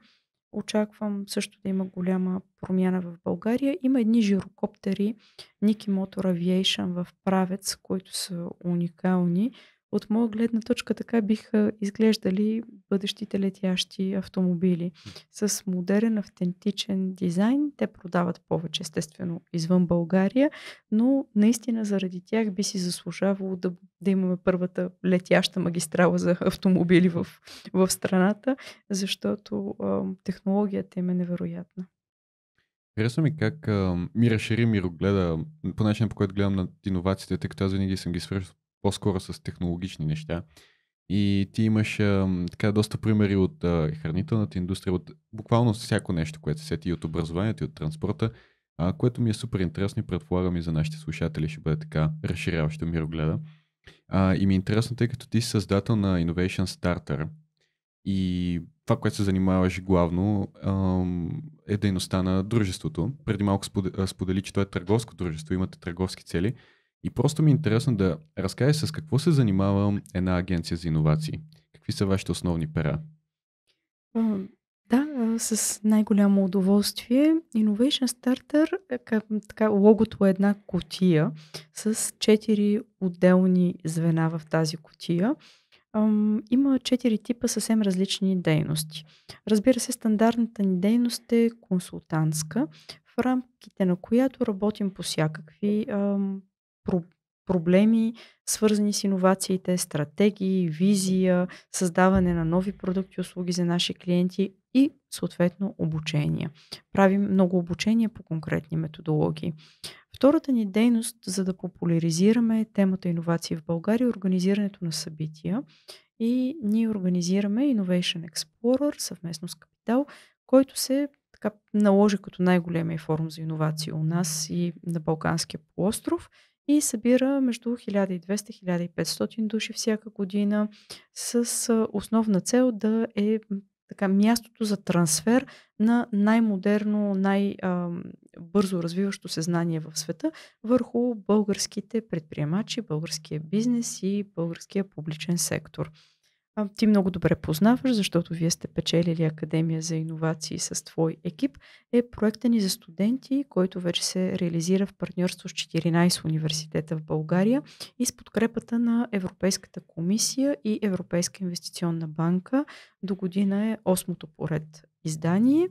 очаквам също да има голяма промяна в България. Има едни жирокоптери Niki Motor Aviation в Правец, които са уникални от моя гледна точка така биха изглеждали бъдещите летящи автомобили. С модерен, автентичен дизайн те продават повече, естествено, извън България, но наистина заради тях би си заслужавало да, да имаме първата летяща магистрала за автомобили в, в страната, защото а, технологията им е невероятна. Харесва ми как а, ми разшири мирогледа по начин, по който гледам на иновациите, тъй като аз винаги съм ги свършил по-скоро с технологични неща. И ти имаш а, така доста примери от а, хранителната индустрия, от буквално всяко нещо, което се сети и от образованието, и от транспорта, а, което ми е супер интересно и предполагам и за нашите слушатели ще бъде така разширяващо мирогледа. А, и ми е интересно, тъй като ти си създател на Innovation Starter и това, което се занимаваш главно е дейността на дружеството. Преди малко сподели, че то е търговско дружество, имате търговски цели – и просто ми е интересно да разкажеш с какво се занимава една агенция за иновации. Какви са вашите основни пера? Да, с най-голямо удоволствие. Innovation Starter, е така, логото е една котия с четири отделни звена в тази котия. Има четири типа съвсем различни дейности. Разбира се, стандартната ни дейност е консултантска, в рамките на която работим по всякакви про- проблеми, свързани с иновациите, стратегии, визия, създаване на нови продукти и услуги за наши клиенти и съответно обучение. Правим много обучения по конкретни методологии. Втората ни дейност, за да популяризираме темата иновации в България, е организирането на събития. И ние организираме Innovation Explorer съвместно с Капитал, който се така наложи като най-големия форум за иновации у нас и на Балканския полуостров – и събира между 1200-1500 души всяка година с основна цел да е така, мястото за трансфер на най-модерно, най-бързо развиващо се знание в света върху българските предприемачи, българския бизнес и българския публичен сектор а, ти много добре познаваш, защото вие сте печелили Академия за иновации с твой екип, е проекта ни за студенти, който вече се реализира в партньорство с 14 университета в България и с подкрепата на Европейската комисия и Европейска инвестиционна банка. До година е осмото поред издание.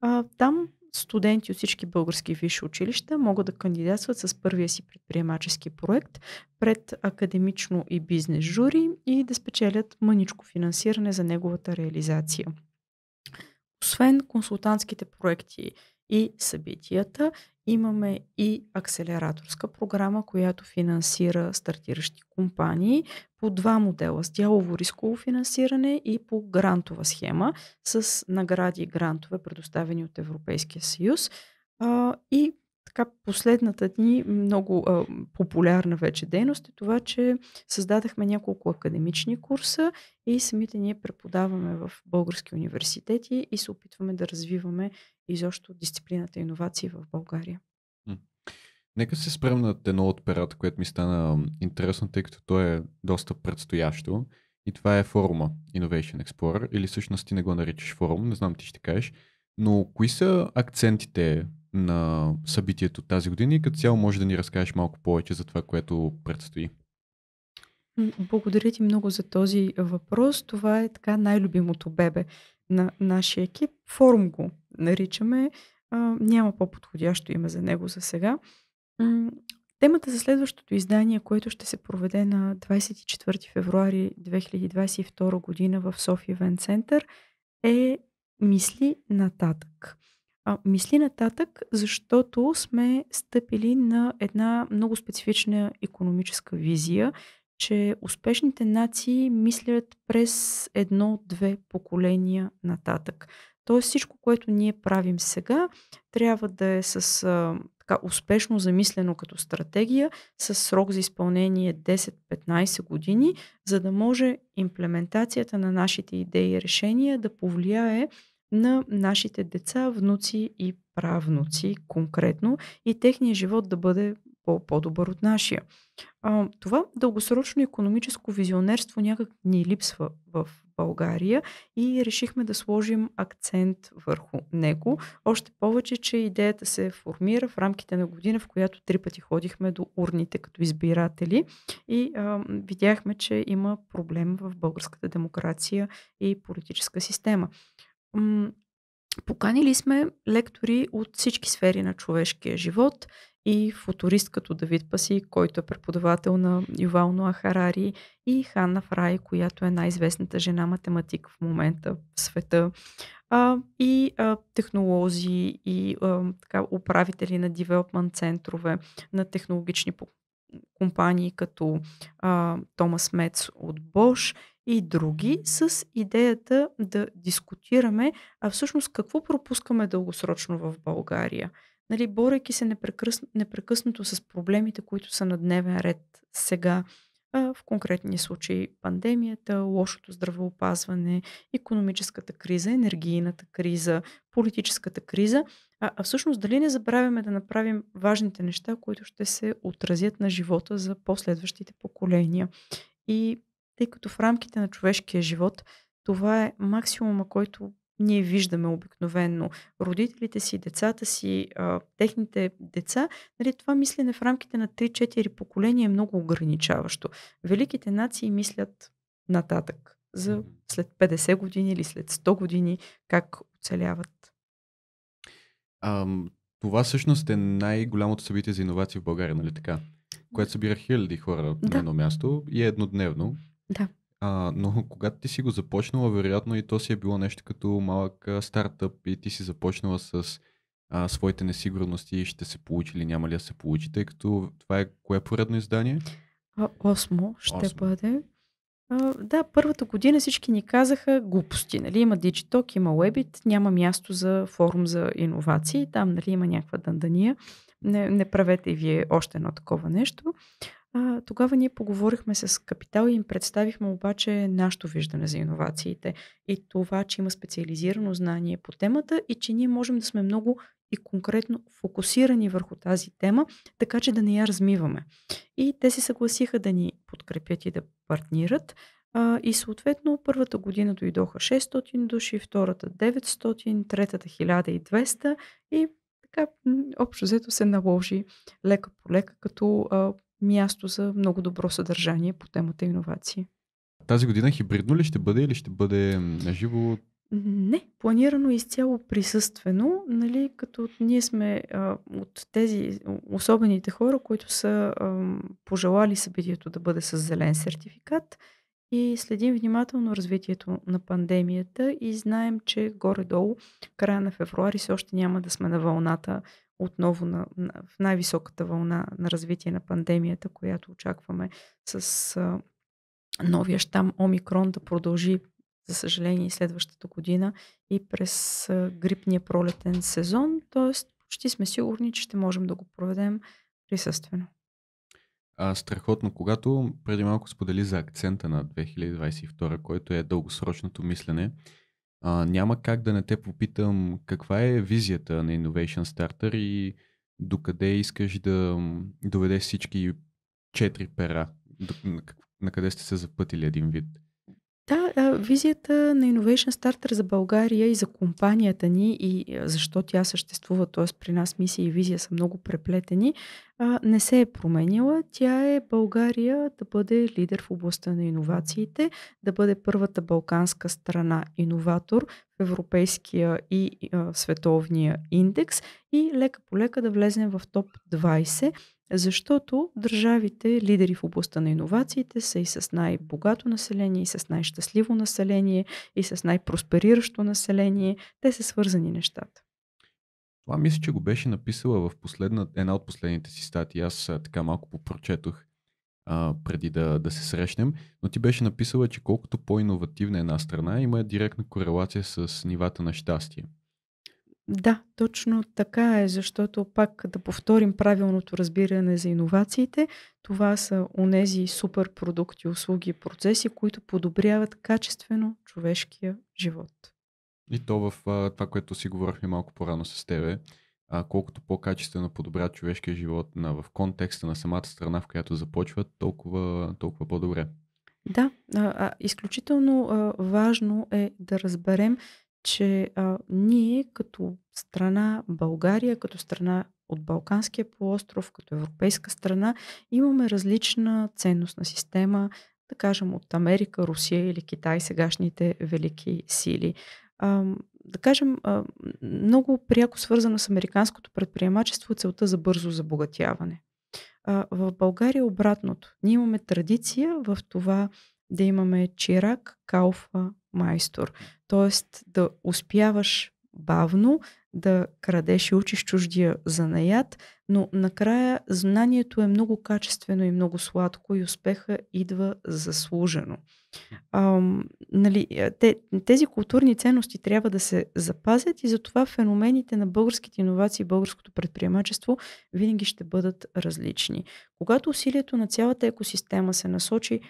А, там студенти от всички български висши училища могат да кандидатстват с първия си предприемачески проект пред академично и бизнес жури и да спечелят мъничко финансиране за неговата реализация. Освен консултантските проекти и събитията, Имаме и акселераторска програма, която финансира стартиращи компании по два модела с дялово рисково финансиране и по грантова схема с награди и грантове, предоставени от Европейския съюз. А, и така последната ни много а, популярна вече дейност е това, че създадахме няколко академични курса и самите ние преподаваме в български университети и се опитваме да развиваме изобщо дисциплината иновации в България. Нека се спрем на едно от перата, което ми стана интересно, тъй като то е доста предстоящо. И това е форума Innovation Explorer, или всъщност ти не го наричаш форум, не знам ти ще кажеш. Но кои са акцентите на събитието тази година и като цяло може да ни разкажеш малко повече за това, което предстои? Благодаря ти много за този въпрос. Това е така най-любимото бебе на нашия екип. Форум го наричаме. А, няма по-подходящо име за него за сега. Темата за следващото издание, което ще се проведе на 24 февруари 2022 година в София Вен Център, е Мисли нататък. А, мисли нататък, защото сме стъпили на една много специфична економическа визия, че успешните нации мислят през едно-две поколения нататък. Тоест всичко, което ние правим сега, трябва да е с а, така успешно замислено като стратегия, с срок за изпълнение 10-15 години, за да може имплементацията на нашите идеи и решения да повлияе на нашите деца, внуци и правнуци конкретно и техният живот да бъде по-добър от нашия. А, това дългосрочно економическо визионерство някак ни липсва в България и решихме да сложим акцент върху него. Още повече, че идеята се формира в рамките на година, в която три пъти ходихме до урните като избиратели и а, видяхме, че има проблем в българската демокрация и политическа система. Поканили сме лектори от всички сфери на човешкия живот, и футурист като Давид Паси, който е преподавател на Ювал Ноа Харари и Ханна Фрай, която е най-известната жена математик в момента в света. А, и а, технолози, и а, така, управители на девелопмент центрове, на технологични компании като а, Томас Мец от Bosch и други с идеята да дискутираме а всъщност какво пропускаме дългосрочно в България – нали, борейки се непрекъс... непрекъснато с проблемите, които са на дневен ред сега, а, в конкретния случай пандемията, лошото здравеопазване, економическата криза, енергийната криза, политическата криза, а, а всъщност дали не забравяме да направим важните неща, които ще се отразят на живота за последващите поколения. И тъй като в рамките на човешкия живот това е максимума, който ние виждаме обикновенно родителите си, децата си, а, техните деца, нали, това мислене в рамките на 3-4 поколения е много ограничаващо. Великите нации мислят нататък за след 50 години или след 100 години как оцеляват. А, това всъщност е най-голямото събитие за иновации в България, нали така? Което събира хиляди хора да. на едно място и е еднодневно. Да. А, но когато ти си го започнала, вероятно и то си е било нещо като малък а, стартъп и ти си започнала с а, своите несигурности, ще се получи или няма ли да се получи, тъй като това е кое поредно издание? А, осмо ще осмо. бъде. А, да, първата година всички ни казаха глупости. Нали? Има Digitalk, има Webit, няма място за форум за иновации, там нали, има някаква дандания. Не, не правете и вие още едно такова нещо. А, тогава ние поговорихме с Капитал и им представихме обаче нашето виждане за иновациите и това, че има специализирано знание по темата и че ние можем да сме много и конкретно фокусирани върху тази тема, така че да не я размиваме. И те се съгласиха да ни подкрепят и да партнират. А, и съответно първата година дойдоха 600 души, втората 900, третата 1200 и така общо взето се наложи лека по лека като а, място за много добро съдържание по темата иновации. Тази година хибридно ли ще бъде или ще бъде наживо? Не, планирано изцяло присъствено, нали, като ние сме а, от тези особените хора, които са а, пожелали събитието да бъде с зелен сертификат и следим внимателно развитието на пандемията и знаем, че горе-долу края на февруари все още няма да сме на вълната отново на, на, в най-високата вълна на развитие на пандемията, която очакваме с а, новия щам Омикрон да продължи, за съжаление, и следващата година и през а, грипния пролетен сезон. Тоест, почти сме сигурни, че ще можем да го проведем присъствено. А, страхотно, когато преди малко сподели за акцента на 2022, който е дългосрочното мислене, а, няма как да не те попитам каква е визията на Innovation Starter и докъде искаш да доведеш всички четири пера, на къде сте се запътили един вид. Да, а, визията на Innovation Starter за България и за компанията ни и е, защо тя съществува, т.е. при нас мисия и визия са много преплетени, а, не се е променила. Тя е България да бъде лидер в областта на иновациите, да бъде първата балканска страна иноватор в европейския и а, е, световния индекс и лека по лека да влезем в топ 20 защото държавите, лидери в областта на иновациите, са и с най-богато население, и с най-щастливо население, и с най-проспериращо население. Те са свързани нещата. Това мисля, че го беше написала в последна, една от последните си статии. Аз така малко попрочетох а, преди да, да се срещнем, но ти беше написала, че колкото по-инновативна е една страна, има директна корелация с нивата на щастие. Да, точно така е, защото пак да повторим правилното разбиране за иновациите, това са онези супер продукти, услуги и процеси, които подобряват качествено човешкия живот. И то в а, това, което си говорихме малко по-рано с тебе, а, колкото по-качествено подобря човешкия живот на, в контекста на самата страна, в която започват толкова, толкова по-добре. Да, а, а, изключително а, важно е да разберем, че а, ние като страна България, като страна от Балканския полуостров, като европейска страна, имаме различна ценностна система, да кажем от Америка, Русия или Китай, сегашните велики сили. А, да кажем, а, много пряко свързана с американското предприемачество е целта за бързо забогатяване. А, в България обратното. Ние имаме традиция в това да имаме чирак, калфа, майстор. Тоест да успяваш бавно да крадеш и учиш чуждия занаят, но накрая знанието е много качествено и много сладко и успеха идва заслужено. А, нали, е, те, тези културни ценности трябва да се запазят и затова феномените на българските иновации и българското предприемачество винаги ще бъдат различни. Когато усилието на цялата екосистема се насочи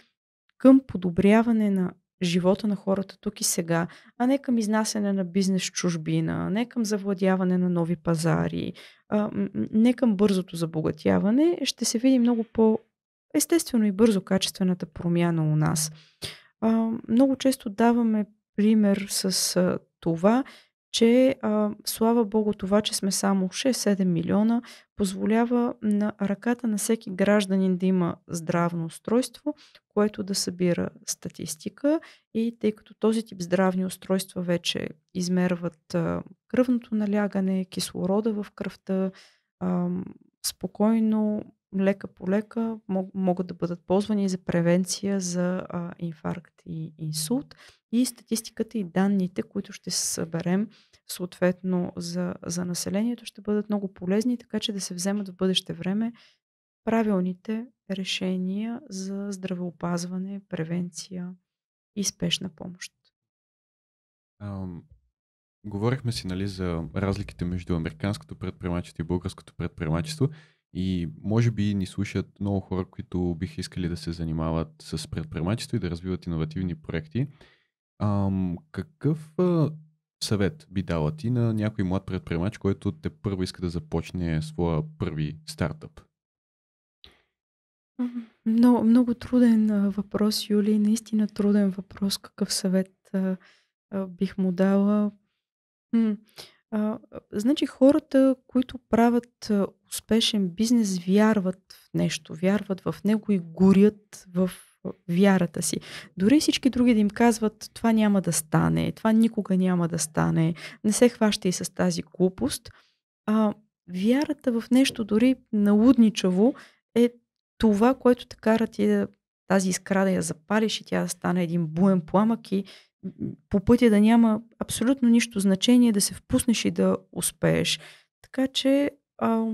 към подобряване на живота на хората тук и сега, а не към изнасяне на бизнес чужбина, не към завладяване на нови пазари, а, не към бързото забогатяване, ще се види много по- естествено и бързо качествената промяна у нас. А, много често даваме пример с а, това, че а, слава Богу това, че сме само 6-7 милиона, позволява на ръката на всеки гражданин да има здравно устройство, което да събира статистика и тъй като този тип здравни устройства вече измерват а, кръвното налягане, кислорода в кръвта, а, спокойно лека по лека могат да бъдат ползвани за превенция за а, инфаркт и инсулт. И статистиката и данните, които ще съберем съответно за, за населението, ще бъдат много полезни, така че да се вземат в бъдеще време правилните решения за здравеопазване, превенция и спешна помощ. Ам, говорихме си нали, за разликите между американското предприемачество и българското предприемачество. И може би ни слушат много хора, които бих искали да се занимават с предприемачество и да развиват иновативни проекти. Ам, какъв а, съвет би дала ти на някой млад предприемач, който те първо иска да започне своя първи стартъп? Много, много труден въпрос, Юли. Наистина труден въпрос. Какъв съвет а, а, бих му дала? М- а, значи хората, които правят успешен бизнес, вярват в нещо, вярват в него и горят в вярата си. Дори всички други да им казват, това няма да стане, това никога няма да стане, не се хваща и с тази глупост. А, вярата в нещо, дори налудничаво, е това, което те кара ти да тази искра да я запалиш и тя да стане един буен пламък и по пътя да няма абсолютно нищо значение, да се впуснеш и да успееш. Така че а,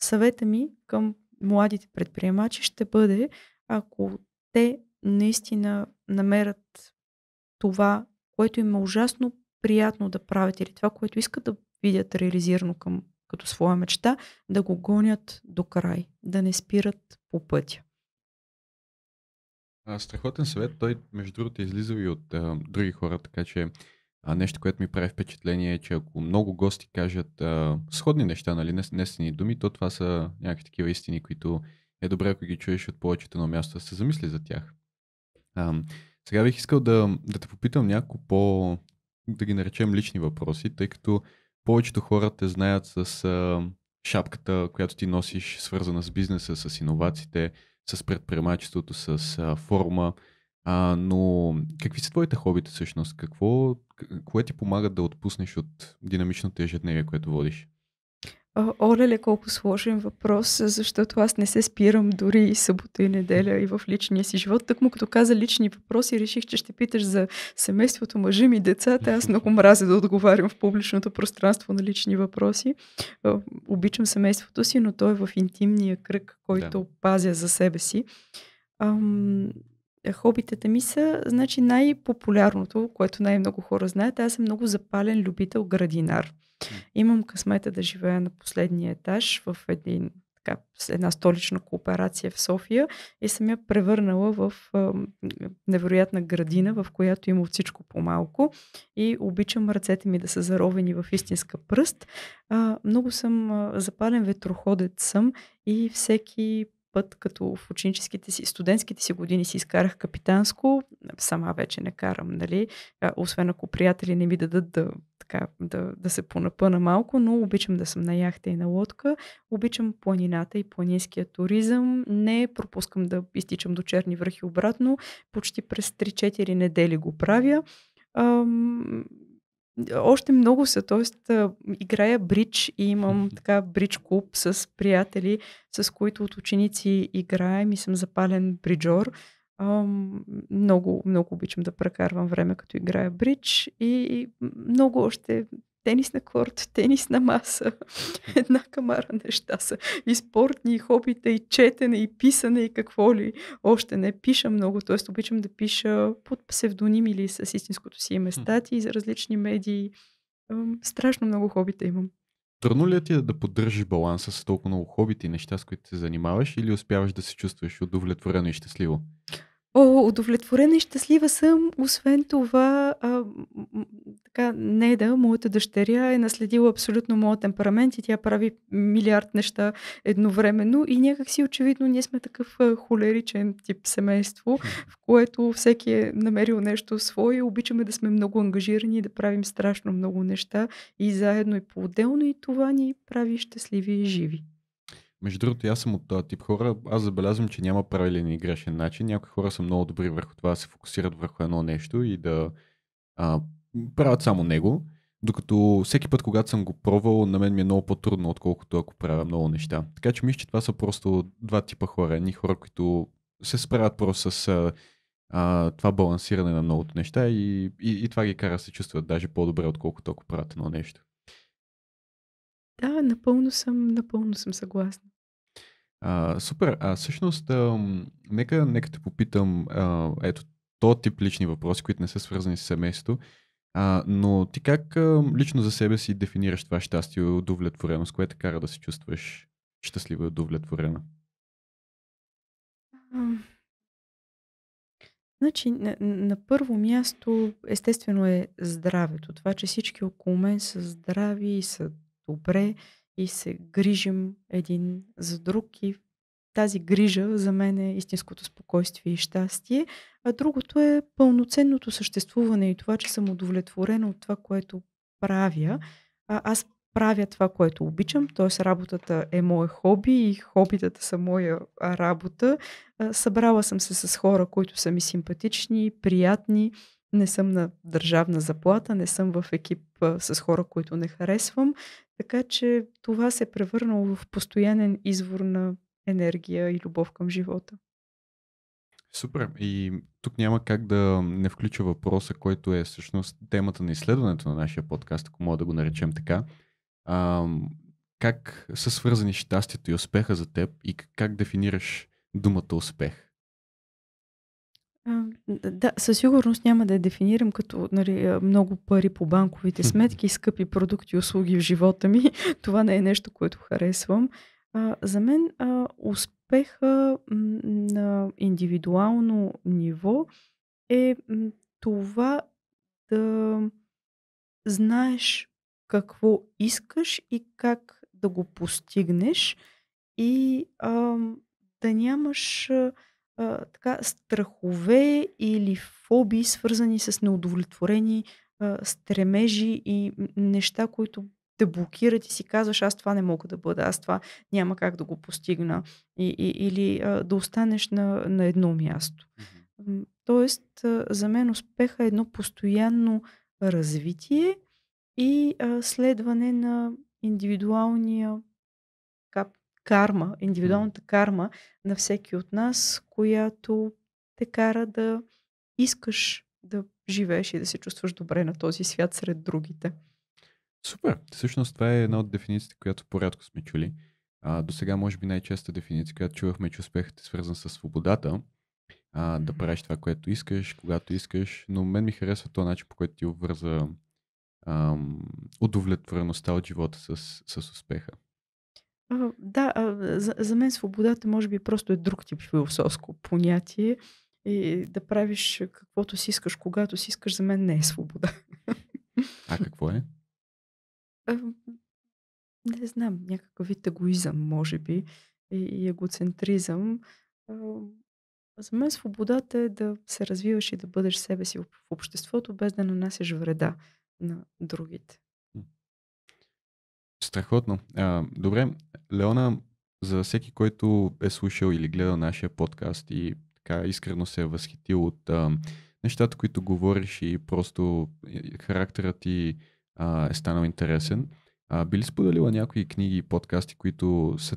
съвета ми към младите предприемачи ще бъде, ако те наистина намерят това, което им е ужасно приятно да правят или това, което искат да видят реализирано към, като своя мечта, да го гонят до край, да не спират по пътя. А, страхотен съвет. Той, между другото, е излиза и от а, други хора, така че а, нещо, което ми прави впечатление е, че ако много гости кажат а, сходни неща, нали, не, несени думи, то това са някакви такива истини, които е добре, ако ги чуеш от повечето на място, да се замисли за тях. А, сега бих искал да, да те попитам няколко по, да ги наречем лични въпроси, тъй като повечето хора те знаят с а, шапката, която ти носиш, свързана с бизнеса, с иновациите, с предприемачеството, с а, форма. А, но какви са твоите хобита всъщност? Какво, кое ти помага да отпуснеш от динамичното ежедневие, което водиш? Оле, колко сложен въпрос, защото аз не се спирам дори и събота и неделя и в личния си живот. му като каза лични въпроси, реших, че ще питаш за семейството, мъжи ми, децата. Аз много мразя да отговарям в публичното пространство на лични въпроси. Обичам семейството си, но той е в интимния кръг, който да. пазя за себе си. Ам, хобитата ми са, значи най-популярното, което най-много хора знаят, аз съм много запален любител градинар. Имам късмета да живея на последния етаж в един, така, една столична кооперация в София и съм я превърнала в а, невероятна градина, в която има всичко по-малко и обичам ръцете ми да са заровени в истинска пръст. А, много съм а, запален ветроходец съм и всеки път, като в ученическите си, студентските си години си изкарах капитанско, сама вече не карам, нали? Освен ако приятели не ми дадат да така, да, да се понапъна малко, но обичам да съм на яхта и на лодка. Обичам планината и планинския туризъм. Не пропускам да изтичам до черни върхи обратно. Почти през 3-4 недели го правя. Ам, още много са, т.е. играя бридж и имам така бридж клуб с приятели, с които от ученици играем и съм запален бриджор много, много обичам да прекарвам време, като играя бридж и много още тенис на корт, тенис на маса, [LAUGHS] една камара неща са. И спортни, и хобита, и четене, и писане, и какво ли. Още не пиша много, т.е. обичам да пиша под псевдоним или с истинското си име и за различни медии. Страшно много хобита имам. Трудно ли ти е да поддържаш баланса с толкова много хобити и неща, с които се занимаваш или успяваш да се чувстваш удовлетворено и щастливо? О, удовлетворена и щастлива съм. Освен това, а, така, да, моята дъщеря, е наследила абсолютно моят темперамент и тя прави милиард неща едновременно. И някакси, очевидно, ние сме такъв холеричен тип семейство, в което всеки е намерил нещо свое. Обичаме да сме много ангажирани, да правим страшно много неща и заедно и по-отделно. И това ни прави щастливи и живи. Между другото, аз съм от този тип хора. Аз забелязвам, че няма правилен и грешен начин. Някои хора са много добри върху това да се фокусират върху едно нещо и да а, правят само него. Докато всеки път, когато съм го пробвал, на мен ми е много по-трудно, отколкото ако правя много неща. Така че мисля, че това са просто два типа хора. Едни хора, които се справят просто с а, а, това балансиране на многото неща и, и, и това ги кара да се чувстват даже по-добре, отколкото ако правят едно нещо. Да, напълно съм, напълно съм съгласна. А, супер. А всъщност, а, нека, нека те попитам, а, ето, то тип лични въпроси, които не са свързани с семейството, а, но ти как а, лично за себе си дефинираш това щастие и удовлетвореност, което кара да се чувстваш щастлива и удовлетворена? Значи, на, на първо място, естествено е здравето. Това, че всички около мен са здрави и са добре и се грижим един за друг и тази грижа за мен е истинското спокойствие и щастие, а другото е пълноценното съществуване и това, че съм удовлетворена от това, което правя. А, аз правя това, което обичам, т.е. работата е мое хоби и хобитата са моя работа. А, събрала съм се с хора, които са ми симпатични, приятни, не съм на държавна заплата, не съм в екип а, с хора, които не харесвам, така че това се е превърнало в постоянен извор на енергия и любов към живота. Супер. И тук няма как да не включа въпроса, който е всъщност темата на изследването на нашия подкаст, ако мога да го наречем така. А, как са свързани щастието и успеха за теб и как дефинираш думата успех? да, със сигурност няма да я дефинирам като нали, много пари по банковите сметки, скъпи продукти и услуги в живота ми. [LAUGHS] Това не е нещо, което харесвам. А, за мен а, успеха на индивидуално ниво е това да знаеш какво искаш и как да го постигнеш и а, да нямаш. А, така, страхове или фобии, свързани с неудовлетворени а, стремежи и неща, които те блокират и си казваш, аз това не мога да бъда, аз това няма как да го постигна. И, и, или а, да останеш на, на едно място. Тоест, а, за мен успеха е едно постоянно развитие и а, следване на индивидуалния карма, индивидуалната карма на всеки от нас, която те кара да искаш да живееш и да се чувстваш добре на този свят сред другите. Супер! Всъщност това е една от дефинициите, която порядко сме чули. А, до сега, може би, най-честа дефиниция, която чувахме, че успехът е свързан с свободата, а, да правиш това, което искаш, когато искаш, но мен ми харесва този начин, по който ти обвърза ам, удовлетвореността от живота с, с успеха. А, да, а, за, за мен свободата може би просто е друг тип философско понятие. И да правиш каквото си искаш, когато си искаш, за мен не е свобода. А какво е? [LAUGHS] А, не знам, някакъв вид егоизъм, може би, и, и егоцентризъм. А, за мен свободата е да се развиваш и да бъдеш себе си в обществото, без да нанасяш вреда на другите. Страхотно. А, добре, Леона, за всеки, който е слушал или гледал нашия подкаст и така искрено се е възхитил от а, нещата, които говориш и просто е, характерът ти а, е станал интересен, а, би ли споделила някои книги и подкасти, които са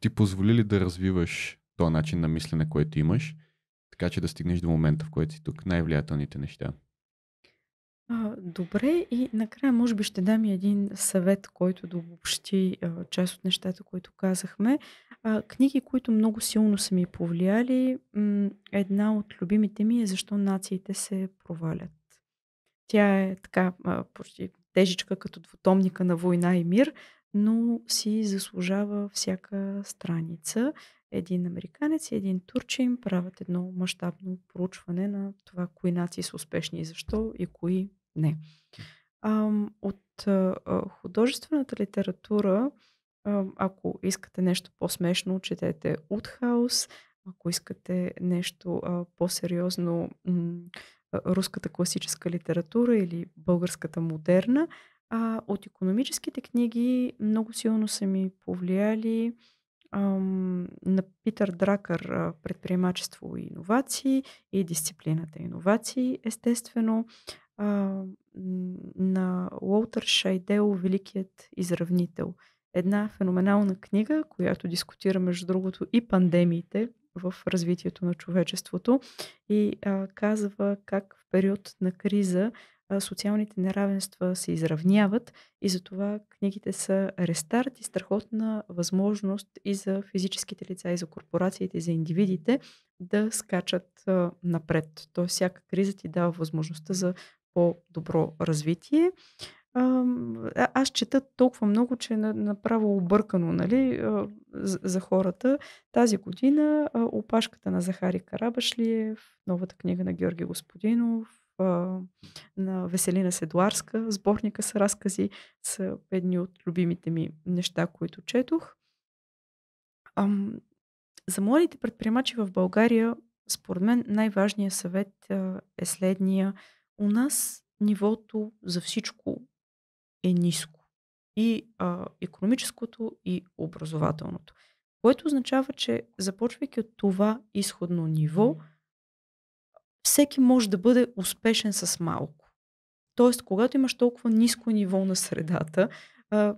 ти позволили да развиваш този начин на мислене, който имаш, така че да стигнеш до момента, в който си тук най-влиятелните неща? добре и накрая може би ще дам и един съвет, който да обобщи част от нещата, които казахме. книги, които много силно са ми повлияли, една от любимите ми е Защо нациите се провалят. Тя е така почти тежичка като двутомника на война и мир, но си заслужава всяка страница един американец и един турчин правят едно мащабно проучване на това кои нации са успешни и защо и кои не. А, от а, художествената литература, а, ако искате нещо по-смешно, четете Утхаус, ако искате нещо а, по-сериозно, м- руската класическа литература или българската модерна. А от економическите книги много силно са ми повлияли ам, на Питър Дракър а, предприемачество и иновации и дисциплината иновации, естествено. А, на Уолтер Шайдел Великият изравнител. Една феноменална книга, която дискутира между другото и пандемиите в развитието на човечеството и а, казва как в период на криза социалните неравенства се изравняват и затова книгите са рестарт и страхотна възможност и за физическите лица, и за корпорациите, и за индивидите да скачат напред. Тоест всяка криза ти дава възможността за по-добро развитие. аз чета толкова много, че е направо объркано нали, за хората. Тази година опашката на Захари Карабашлиев, новата книга на Георги Господинов, на Веселина Седуарска, Сборника с разкази са едни от любимите ми неща, които четох. Ам, за младите предприемачи в България, според мен, най-важният съвет а, е следния. У нас нивото за всичко е ниско. И а, економическото, и образователното. Което означава, че започвайки от това изходно ниво, mm всеки може да бъде успешен с малко. Тоест, когато имаш толкова ниско ниво на средата, а,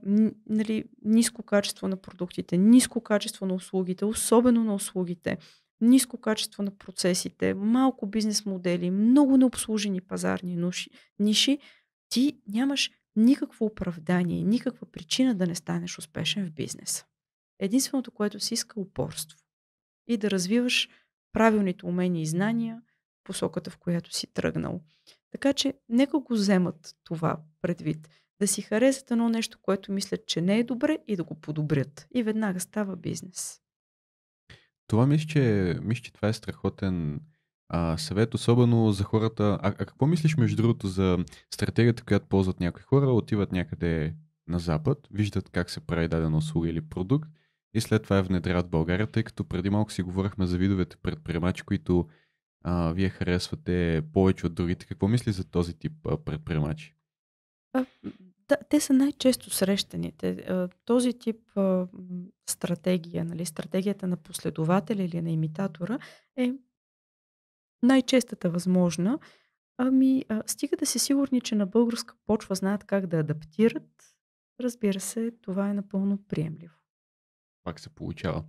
нали, ниско качество на продуктите, ниско качество на услугите, особено на услугите, ниско качество на процесите, малко бизнес модели, много необслужени пазарни нуши, ниши, ти нямаш никакво оправдание, никаква причина да не станеш успешен в бизнеса. Единственото, което си иска е упорство и да развиваш правилните умения и знания, посоката, в която си тръгнал. Така че нека го вземат това предвид. Да си харесат едно нещо, което мислят, че не е добре и да го подобрят. И веднага става бизнес. Това мисля, че, мисля, че това е страхотен а, съвет, особено за хората. А, а какво мислиш, между другото, за стратегията, която ползват някои хора? Отиват някъде на Запад, виждат как се прави дадена услуга или продукт и след това я е внедряват в България, тъй като преди малко си говорихме за видовете предприемачи, които а, вие харесвате повече от другите. Какво мисли за този тип предприемачи? Да, те са най-често срещаните. Този тип а, стратегия, нали, стратегията на последователя или на имитатора е най-честата възможна. Ами, а, стига да се сигурни, че на българска почва знаят как да адаптират, разбира се, това е напълно приемливо. Пак се получава.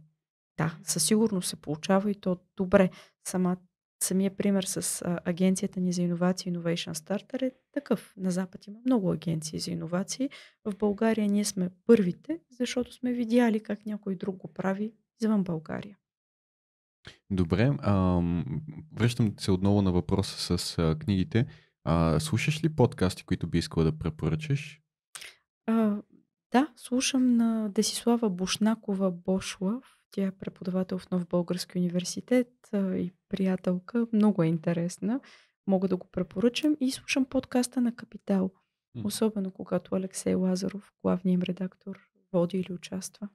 Да, със сигурност се получава и то добре. Самата Самия пример с а, агенцията ни за иновации Innovation Starter е такъв. На Запад има много агенции за иновации. В България ние сме първите, защото сме видяли как някой друг го прави извън България. Добре. А, връщам се отново на въпроса с а, книгите. А, слушаш ли подкасти, които би искала да препоръчаш? А, да, слушам на Десислава Бушнакова Бошлав тя е преподавател в Нов Български университет и приятелка. Много е интересна. Мога да го препоръчам и слушам подкаста на Капитал. Особено когато Алексей Лазаров, главният им редактор, води или участва.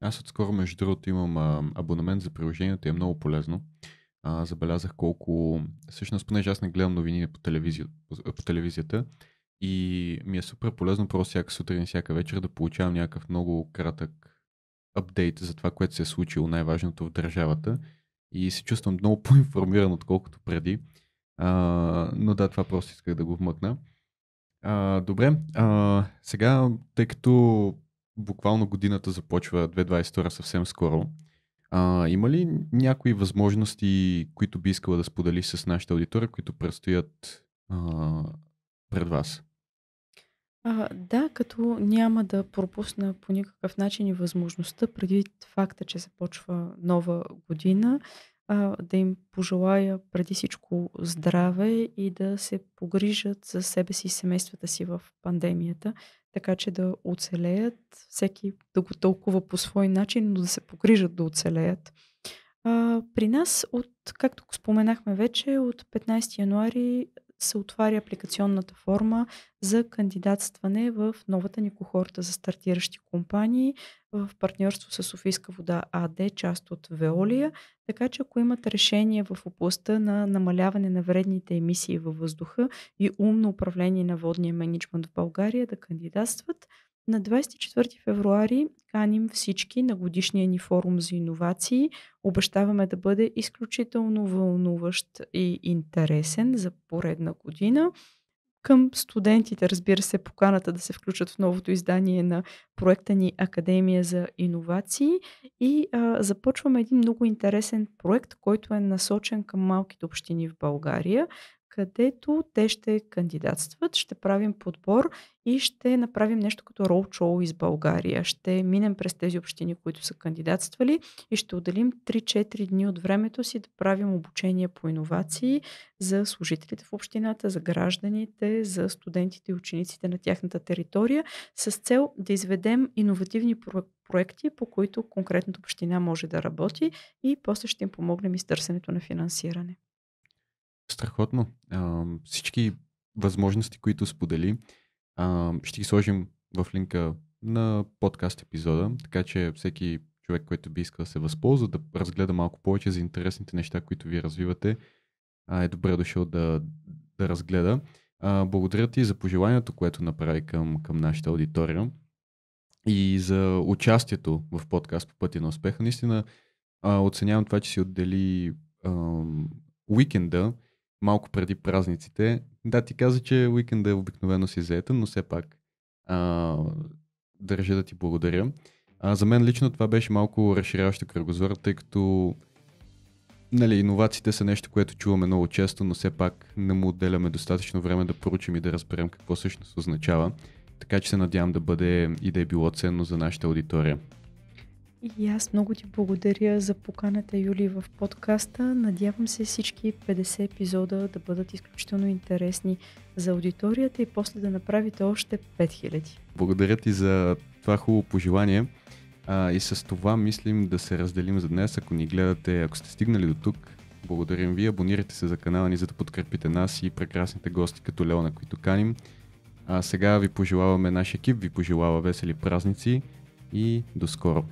Аз отскоро, между другото, имам абонамент за приложението и е много полезно. А, забелязах колко... Всъщност, понеже аз не гледам новини по, телевизия, по, по телевизията и ми е супер полезно просто всяка сутрин, всяка вечер да получавам някакъв много кратък апдейт за това, което се е случило най-важното в държавата и се чувствам много [LAUGHS] по-информиран, отколкото преди. А, но да, това просто исках да го вмъкна. А, добре, а, сега, тъй като буквално годината започва 2022 съвсем скоро, а, има ли някои възможности, които би искала да сподели с нашата аудитория, които предстоят а, пред вас? А, да, като няма да пропусна по никакъв начин и възможността, преди факта, че се почва нова година, а, да им пожелая преди всичко здраве и да се погрижат за себе си и семействата си в пандемията, така че да оцелеят, всеки да го тълкува по свой начин, но да се погрижат да оцелеят. А, при нас, от, както споменахме вече, от 15 януари се отваря апликационната форма за кандидатстване в новата ни кохорта за стартиращи компании в партньорство с Софийска вода АД, част от Веолия. Така че ако имат решение в областта на намаляване на вредните емисии във въздуха и умно управление на водния менеджмент в България да кандидатстват – на 24 февруари каним всички на годишния ни форум за иновации. Обещаваме да бъде изключително вълнуващ и интересен за поредна година към студентите, разбира се, поканата да се включат в новото издание на проекта ни Академия за иновации и а, започваме един много интересен проект, който е насочен към малките общини в България, където те ще кандидатстват, ще правим подбор и ще направим нещо като ролчоу из България. Ще минем през тези общини, които са кандидатствали и ще отделим 3-4 дни от времето си да правим обучение по иновации за служителите в общината, за гражданите, за студентите и учениците на тяхната територия, с цел да изведем дадем иновативни проекти, по които конкретната община може да работи и после ще им помогнем и с търсенето на финансиране. Страхотно. А, всички възможности, които сподели, а, ще ги сложим в линка на подкаст епизода, така че всеки човек, който би искал да се възползва, да разгледа малко повече за интересните неща, които вие развивате, а, е добре дошъл да, да разгледа. А, благодаря ти за пожеланието, което направи към, към нашата аудитория и за участието в подкаст по пъти на успеха. Наистина а, оценявам това, че си отдели а, уикенда малко преди празниците. Да, ти каза, че уикенда е обикновено си заета, но все пак а, държа да ти благодаря. А, за мен лично това беше малко разширяващо кръгозор, тъй като нали, иновациите са нещо, което чуваме много често, но все пак не му отделяме достатъчно време да проучим и да разберем какво всъщност означава. Така че се надявам да бъде и да е било ценно за нашата аудитория. И аз много ти благодаря за поканата, Юли, в подкаста. Надявам се всички 50 епизода да бъдат изключително интересни за аудиторията и после да направите още 5000. Благодаря ти за това хубаво пожелание. А, и с това мислим да се разделим за днес. Ако ни гледате, ако сте стигнали до тук, благодарим ви. Абонирайте се за канала ни, за да подкрепите нас и прекрасните гости като Леона, които каним. А сега ви пожелаваме, нашия екип ви пожелава весели празници и до скоро!